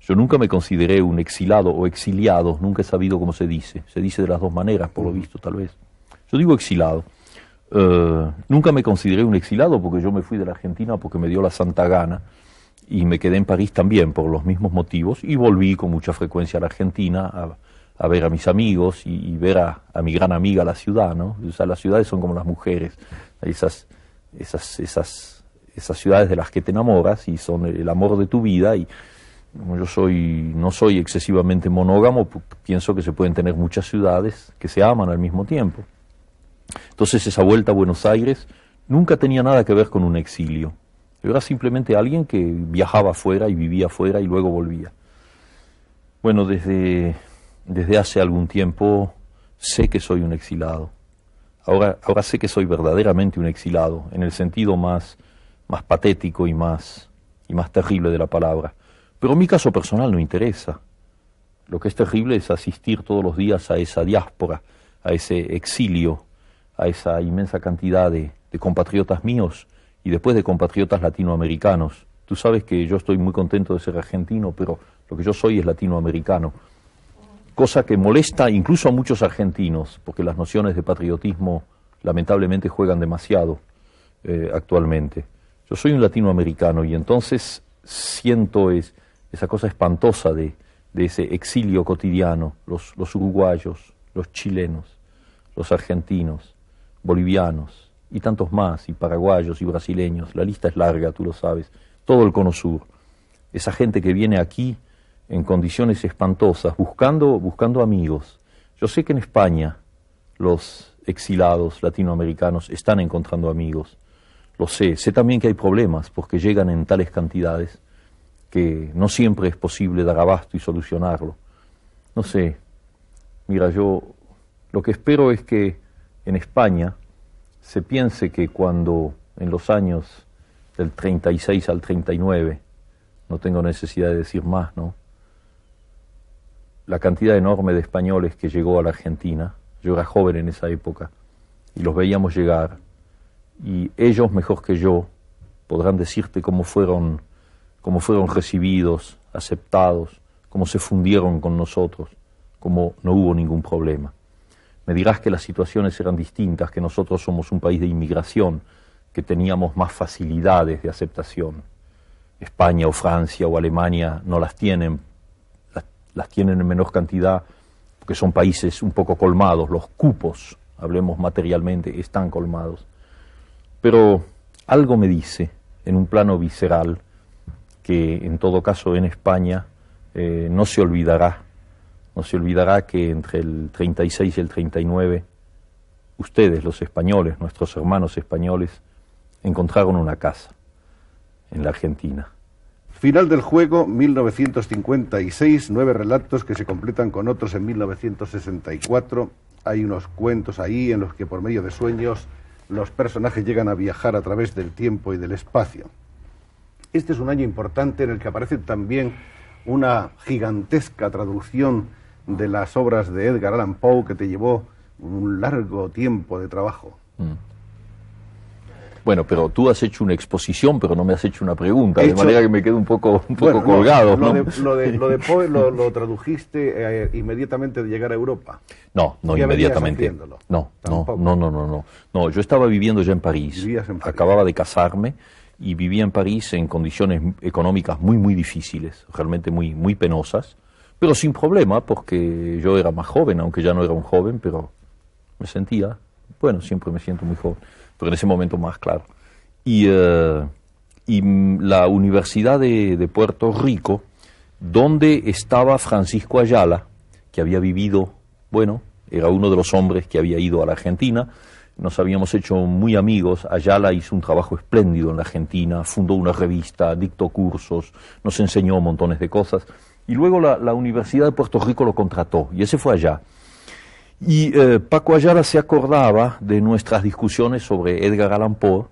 yo nunca me consideré un exilado o exiliado, nunca he sabido cómo se dice. Se dice de las dos maneras, por lo visto, tal vez. Yo digo exilado. Eh, nunca me consideré un exilado porque yo me fui de la Argentina porque me dio la santa gana y me quedé en París también por los mismos motivos y volví con mucha frecuencia a la Argentina a, ver a mis amigos y, ver a, mi gran amiga la ciudad, ¿no? sea, las ciudades son como las mujeres, esas, ciudades de las que te enamoras y son el amor de tu vida y yo soy, no soy excesivamente monógamo, pienso que se pueden tener muchas ciudades que se aman al mismo tiempo. Entonces esa vuelta a Buenos Aires nunca tenía nada que ver con un exilio. Era simplemente alguien que viajaba afuera y vivía afuera y luego volvía. Bueno, desde, hace algún tiempo sé que soy un exilado. Ahora, sé que soy verdaderamente un exilado, en el sentido más, patético y más, y más terrible de la palabra. Pero mi caso personal no interesa. Lo que es terrible es asistir todos los días a esa diáspora, a ese exilio a esa inmensa cantidad de, compatriotas míos y después de compatriotas latinoamericanos. Tú sabes que yo estoy muy contento de ser argentino, pero lo que yo soy es latinoamericano, cosa que molesta incluso a muchos argentinos, porque las nociones de patriotismo lamentablemente juegan demasiado eh, actualmente. Yo soy un latinoamericano y entonces siento esa cosa espantosa de, ese exilio cotidiano, los uruguayos, los chilenos, los argentinos, bolivianos y tantos más, y paraguayos y brasileños, la lista es larga, tú lo sabes, todo el cono sur, esa gente que viene aquí en condiciones espantosas, buscando, buscando amigos. Yo sé que en España los exilados latinoamericanos están encontrando amigos, lo sé, sé también que hay problemas porque llegan en tales cantidades que no siempre es posible dar abasto y solucionarlo. No sé, mira, yo lo que espero es que en España se piense que cuando en los años del 36 al 39, no tengo necesidad de decir más, ¿no? La cantidad enorme de españoles que llegó a la Argentina, yo era joven en esa época, y los veíamos llegar, y ellos mejor que yo podrán decirte cómo fueron, cómo fueron recibidos, aceptados, cómo se fundieron con nosotros, cómo no hubo ningún problema me dirás que las situaciones eran distintas, que nosotros somos un país de inmigración, que teníamos más facilidades de aceptación. España o Francia o Alemania no las tienen, las, tienen en menor cantidad porque son países un poco colmados, los cupos, hablemos materialmente, están colmados. Pero algo me dice, en un plano visceral, que en todo caso en España eh, no se olvidará no se olvidará que entre el 36 y el 39, ustedes, los españoles, nuestros hermanos españoles, encontraron una casa en la Argentina. Final del juego, 1956, nueve relatos que se completan con otros en 1964. Hay unos cuentos ahí en los que por medio de sueños los personajes llegan a viajar a través del tiempo y del espacio. Este es un año importante en el que aparece también una gigantesca traducción de las obras de Edgar Allan Poe que te llevó un largo tiempo de trabajo. Mm. Bueno, pero tú has hecho una exposición, pero no me has hecho una pregunta, de manera que me quedo un poco, un poco colgado. Lo, de, Poe lo, tradujiste eh, inmediatamente de llegar a Europa. No, no inmediatamente. No, no, no, no, no, no. yo estaba viviendo ya en París. en París. Acababa de casarme y vivía en París en condiciones económicas muy, muy difíciles, realmente muy, muy penosas pero sin problema, porque yo era más joven, aunque ya no era un joven, pero me sentía, bueno, siempre me siento muy joven, pero en ese momento más, claro. Eh, y, la Universidad de, de, Puerto Rico, donde estaba Francisco Ayala, que había vivido, bueno, era uno de los hombres que había ido a la Argentina, nos habíamos hecho muy amigos, Ayala hizo un trabajo espléndido en la Argentina, fundó una revista, dictó cursos, nos enseñó montones de cosas. Y luego la, Universidad de Puerto Rico lo contrató y ese fue allá. Y eh, Paco Ayala se acordaba de nuestras discusiones sobre Edgar Allan Poe,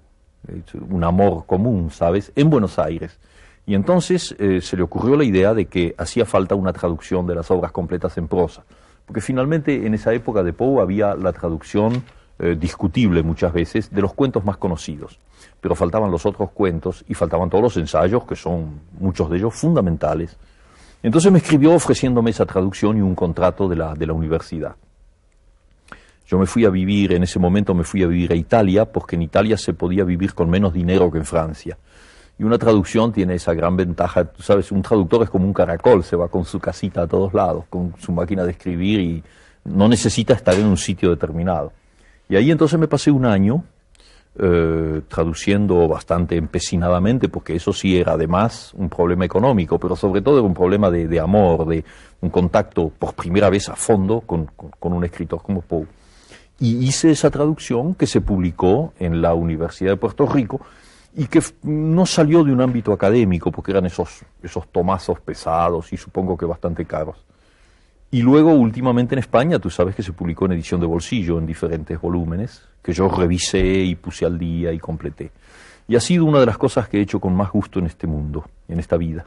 un amor común, ¿sabes?, en Buenos Aires. Y entonces eh, se le ocurrió la idea de que hacía falta una traducción de las obras completas en prosa, porque finalmente en esa época de Poe había la traducción eh, discutible muchas veces de los cuentos más conocidos, pero faltaban los otros cuentos y faltaban todos los ensayos, que son muchos de ellos fundamentales entonces me escribió ofreciéndome esa traducción y un contrato de la, de la universidad. Yo me fui a vivir, en ese momento me fui a vivir a Italia, porque en Italia se podía vivir con menos dinero que en Francia. Y una traducción tiene esa gran ventaja, tú sabes, un traductor es como un caracol, se va con su casita a todos lados, con su máquina de escribir y no necesita estar en un sitio determinado. Y ahí entonces me pasé un año eh, traduciendo bastante empecinadamente, porque eso sí era además un problema económico, pero sobre todo era un problema de, amor, de un contacto por primera vez a fondo con, con, un escritor como Poe. Y hice esa traducción que se publicó en la Universidad de Puerto Rico y que no salió de un ámbito académico, porque eran esos, esos tomazos pesados y supongo que bastante caros. Y luego, últimamente en España, tú sabes que se publicó en edición de bolsillo, en diferentes volúmenes, que yo revisé y puse al día y completé. Y ha sido una de las cosas que he hecho con más gusto en este mundo, en esta vida,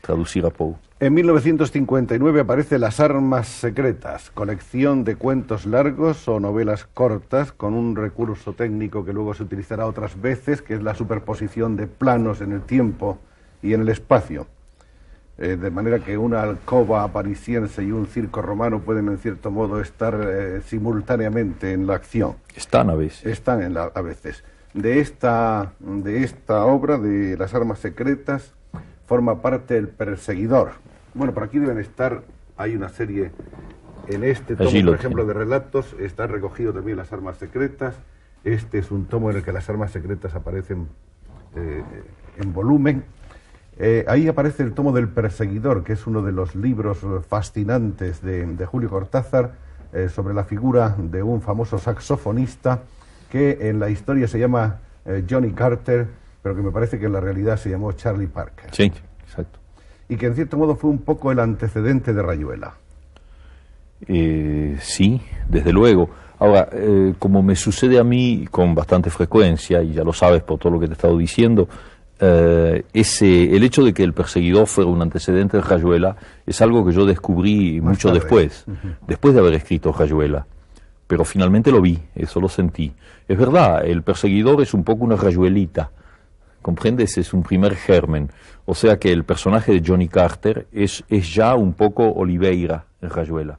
traducir a Poe. En 1959 aparece Las Armas Secretas, colección de cuentos largos o novelas cortas con un recurso técnico que luego se utilizará otras veces, que es la superposición de planos en el tiempo y en el espacio. Eh, de manera que una alcoba parisiense y un circo romano pueden en cierto modo estar eh, simultáneamente en la acción. Están a veces. Están a veces. De esta, de esta obra, de las armas secretas, forma parte el perseguidor. Bueno, por aquí deben estar, hay una serie, en este tomo, por ejemplo, de relatos, están recogido también las armas secretas. Este es un tomo en el que las armas secretas aparecen eh, en volumen. Eh, ahí aparece el tomo del perseguidor, que es uno de los libros fascinantes de, Julio Cortázar eh, sobre la figura de un famoso saxofonista que en la historia se llama eh, Johnny Carter, pero que me parece que en la realidad se llamó Charlie Parker. Sí, exacto. Y que en cierto modo fue un poco el antecedente de Rayuela. sí, desde luego. Ahora, como me sucede a mí con bastante frecuencia, y ya lo sabes por todo lo que te he estado diciendo, eh, el hecho de que el perseguidor fuera un antecedente de Rayuela es algo que yo descubrí mucho después, después de haber escrito Rayuela. Pero finalmente lo vi, eso lo sentí. Es verdad, el perseguidor es un poco una rayuelita, ¿comprendes? Es un primer germen. O sea que el personaje de Johnny Carter es, ya un poco Oliveira en Rayuela.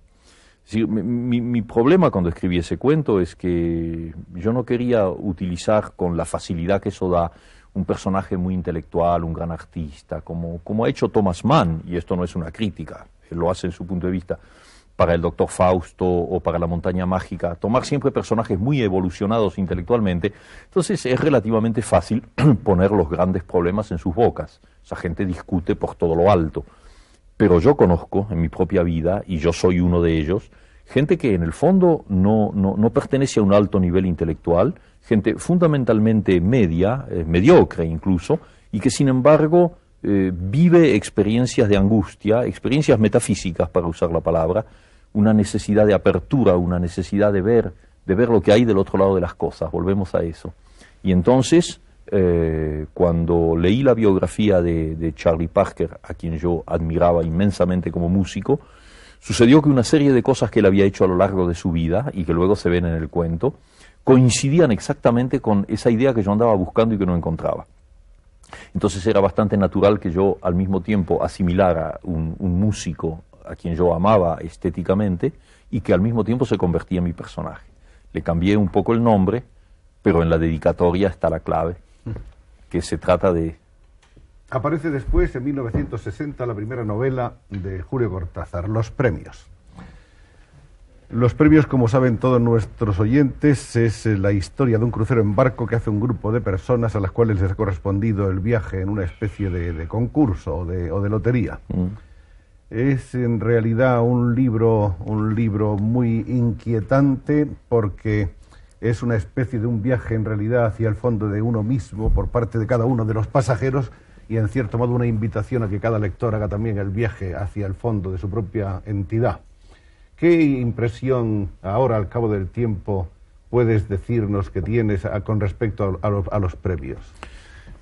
mi, problema cuando escribí ese cuento es que yo no quería utilizar con la facilidad que eso da un personaje muy intelectual, un gran artista, como, ha hecho Thomas Mann, y esto no es una crítica, lo hace en su punto de vista, para el Doctor Fausto o para la Montaña Mágica, tomar siempre personajes muy evolucionados intelectualmente, entonces es relativamente fácil poner los grandes problemas en sus bocas. Esa gente discute por todo lo alto. Pero yo conozco en mi propia vida, y yo soy uno de ellos, gente que en el fondo no, pertenece a un alto nivel intelectual, gente fundamentalmente media, eh, mediocre incluso, y que sin embargo eh, vive experiencias de angustia, experiencias metafísicas, para usar la palabra, una necesidad de apertura, una necesidad de ver, de ver lo que hay del otro lado de las cosas, volvemos a eso. Y entonces, eh, cuando leí la biografía de Charlie Parker, a quien yo admiraba inmensamente como músico, Sucedió que una serie de cosas que él había hecho a lo largo de su vida y que luego se ven en el cuento, coincidían exactamente con esa idea que yo andaba buscando y que no encontraba. Entonces era bastante natural que yo al mismo tiempo asimilara un, un músico a quien yo amaba estéticamente y que al mismo tiempo se convertía en mi personaje. Le cambié un poco el nombre, pero en la dedicatoria está la clave, mm. que se trata de Aparece después, en 1960, la primera novela de Julio Cortázar, Los Premios. Los premios, como saben todos nuestros oyentes, es eh, la historia de un crucero en barco que hace un grupo de personas a las cuales les ha correspondido el viaje en una especie de, concurso o de, lotería. Mm. Es en realidad un libro, un libro muy inquietante porque es una especie de un viaje en realidad hacia el fondo de uno mismo por parte de cada uno de los pasajeros y en cierto modo una invitación a que cada lector haga también el viaje hacia el fondo de su propia entidad. ¿Qué impresión ahora, al cabo del tiempo, puedes decirnos que tienes ah, con respecto a, los, previos?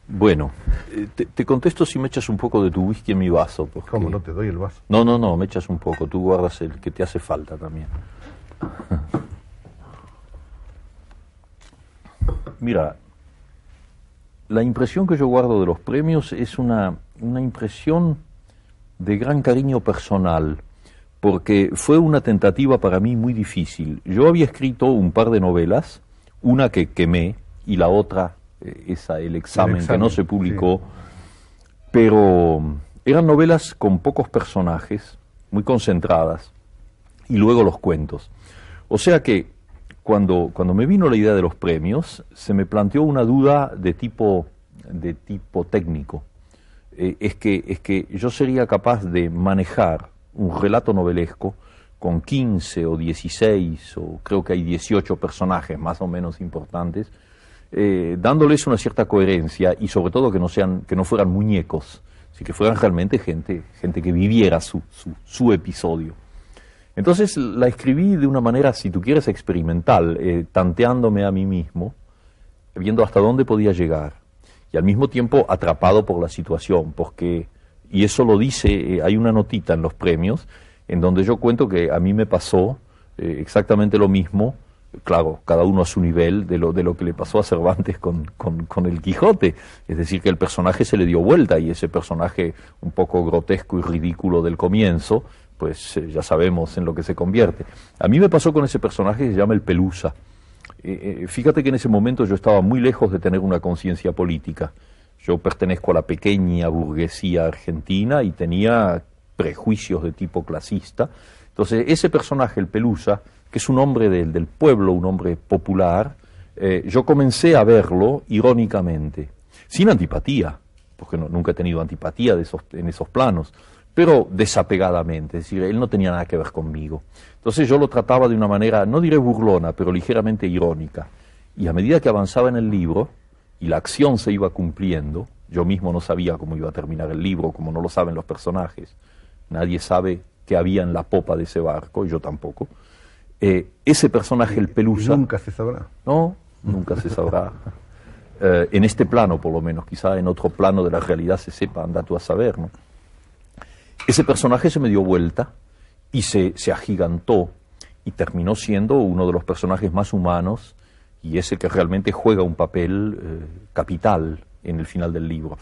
Bueno, eh, te, contesto si me echas un poco de tu whisky en mi vaso. Porque... ¿Cómo no te doy el vaso? No, no, no, me echas un poco, tú guardas el que te hace falta también. Mira, la impresión que yo guardo de los premios es una, una impresión de gran cariño personal, porque fue una tentativa para mí muy difícil. Yo había escrito un par de novelas, una que quemé y la otra, eh, esa, el examen, que no se publicó, pero mm, eran novelas con pocos personajes, muy concentradas, y luego los cuentos. O sea que cuando, cuando me vino la idea de los premios, se me planteó una duda de tipo, de tipo técnico. Eh, es, que, es que yo sería capaz de manejar un relato novelesco con 15 o 16 o creo que hay 18 personajes más o menos importantes, eh, dándoles una cierta coherencia y sobre todo que no, sean, que no fueran muñecos, sino que fueran realmente gente, gente que viviera su, su, su episodio. Entonces la escribí de una manera, si tú quieres, experimental, eh, tanteándome a mí mismo, viendo hasta dónde podía llegar, y al mismo tiempo atrapado por la situación, porque, y eso lo dice, eh, hay una notita en los premios, en donde yo cuento que a mí me pasó eh, exactamente lo mismo, claro, cada uno a su nivel, de lo, de lo que le pasó a Cervantes con, con, con, el Quijote. Es decir, que el personaje se le dio vuelta y ese personaje un poco grotesco y ridículo del comienzo pues eh, ya sabemos en lo que se convierte. A mí me pasó con ese personaje que se llama el Pelusa. Eh, eh, fíjate que en ese momento yo estaba muy lejos de tener una conciencia política. Yo pertenezco a la pequeña burguesía argentina y tenía prejuicios de tipo clasista. Entonces, ese personaje, el Pelusa, que es un hombre del, del pueblo, un hombre popular, yo comencé a verlo irónicamente, sin antipatía, porque nunca he tenido antipatía de esos, en esos planos pero desapegadamente, es decir, él no tenía nada que ver conmigo. Entonces yo lo trataba de una manera, no diré burlona, pero ligeramente irónica. Y a medida que avanzaba en el libro y la acción se iba cumpliendo, yo mismo no sabía cómo iba a terminar el libro, como no lo saben los personajes. Nadie sabe qué había en la popa de ese barco, yo tampoco. Eh, ese personaje, el Pelusa. Nunca se sabrá. No, nunca se sabrá. Eh, en este plano, por lo menos, quizá en otro plano de la realidad se sepa, anda tú a saber, ¿no? Ese personaje se me dio vuelta y se, se agigantó y terminó siendo uno de los personajes más humanos y es el que realmente juega un papel eh, capital en el final del libro.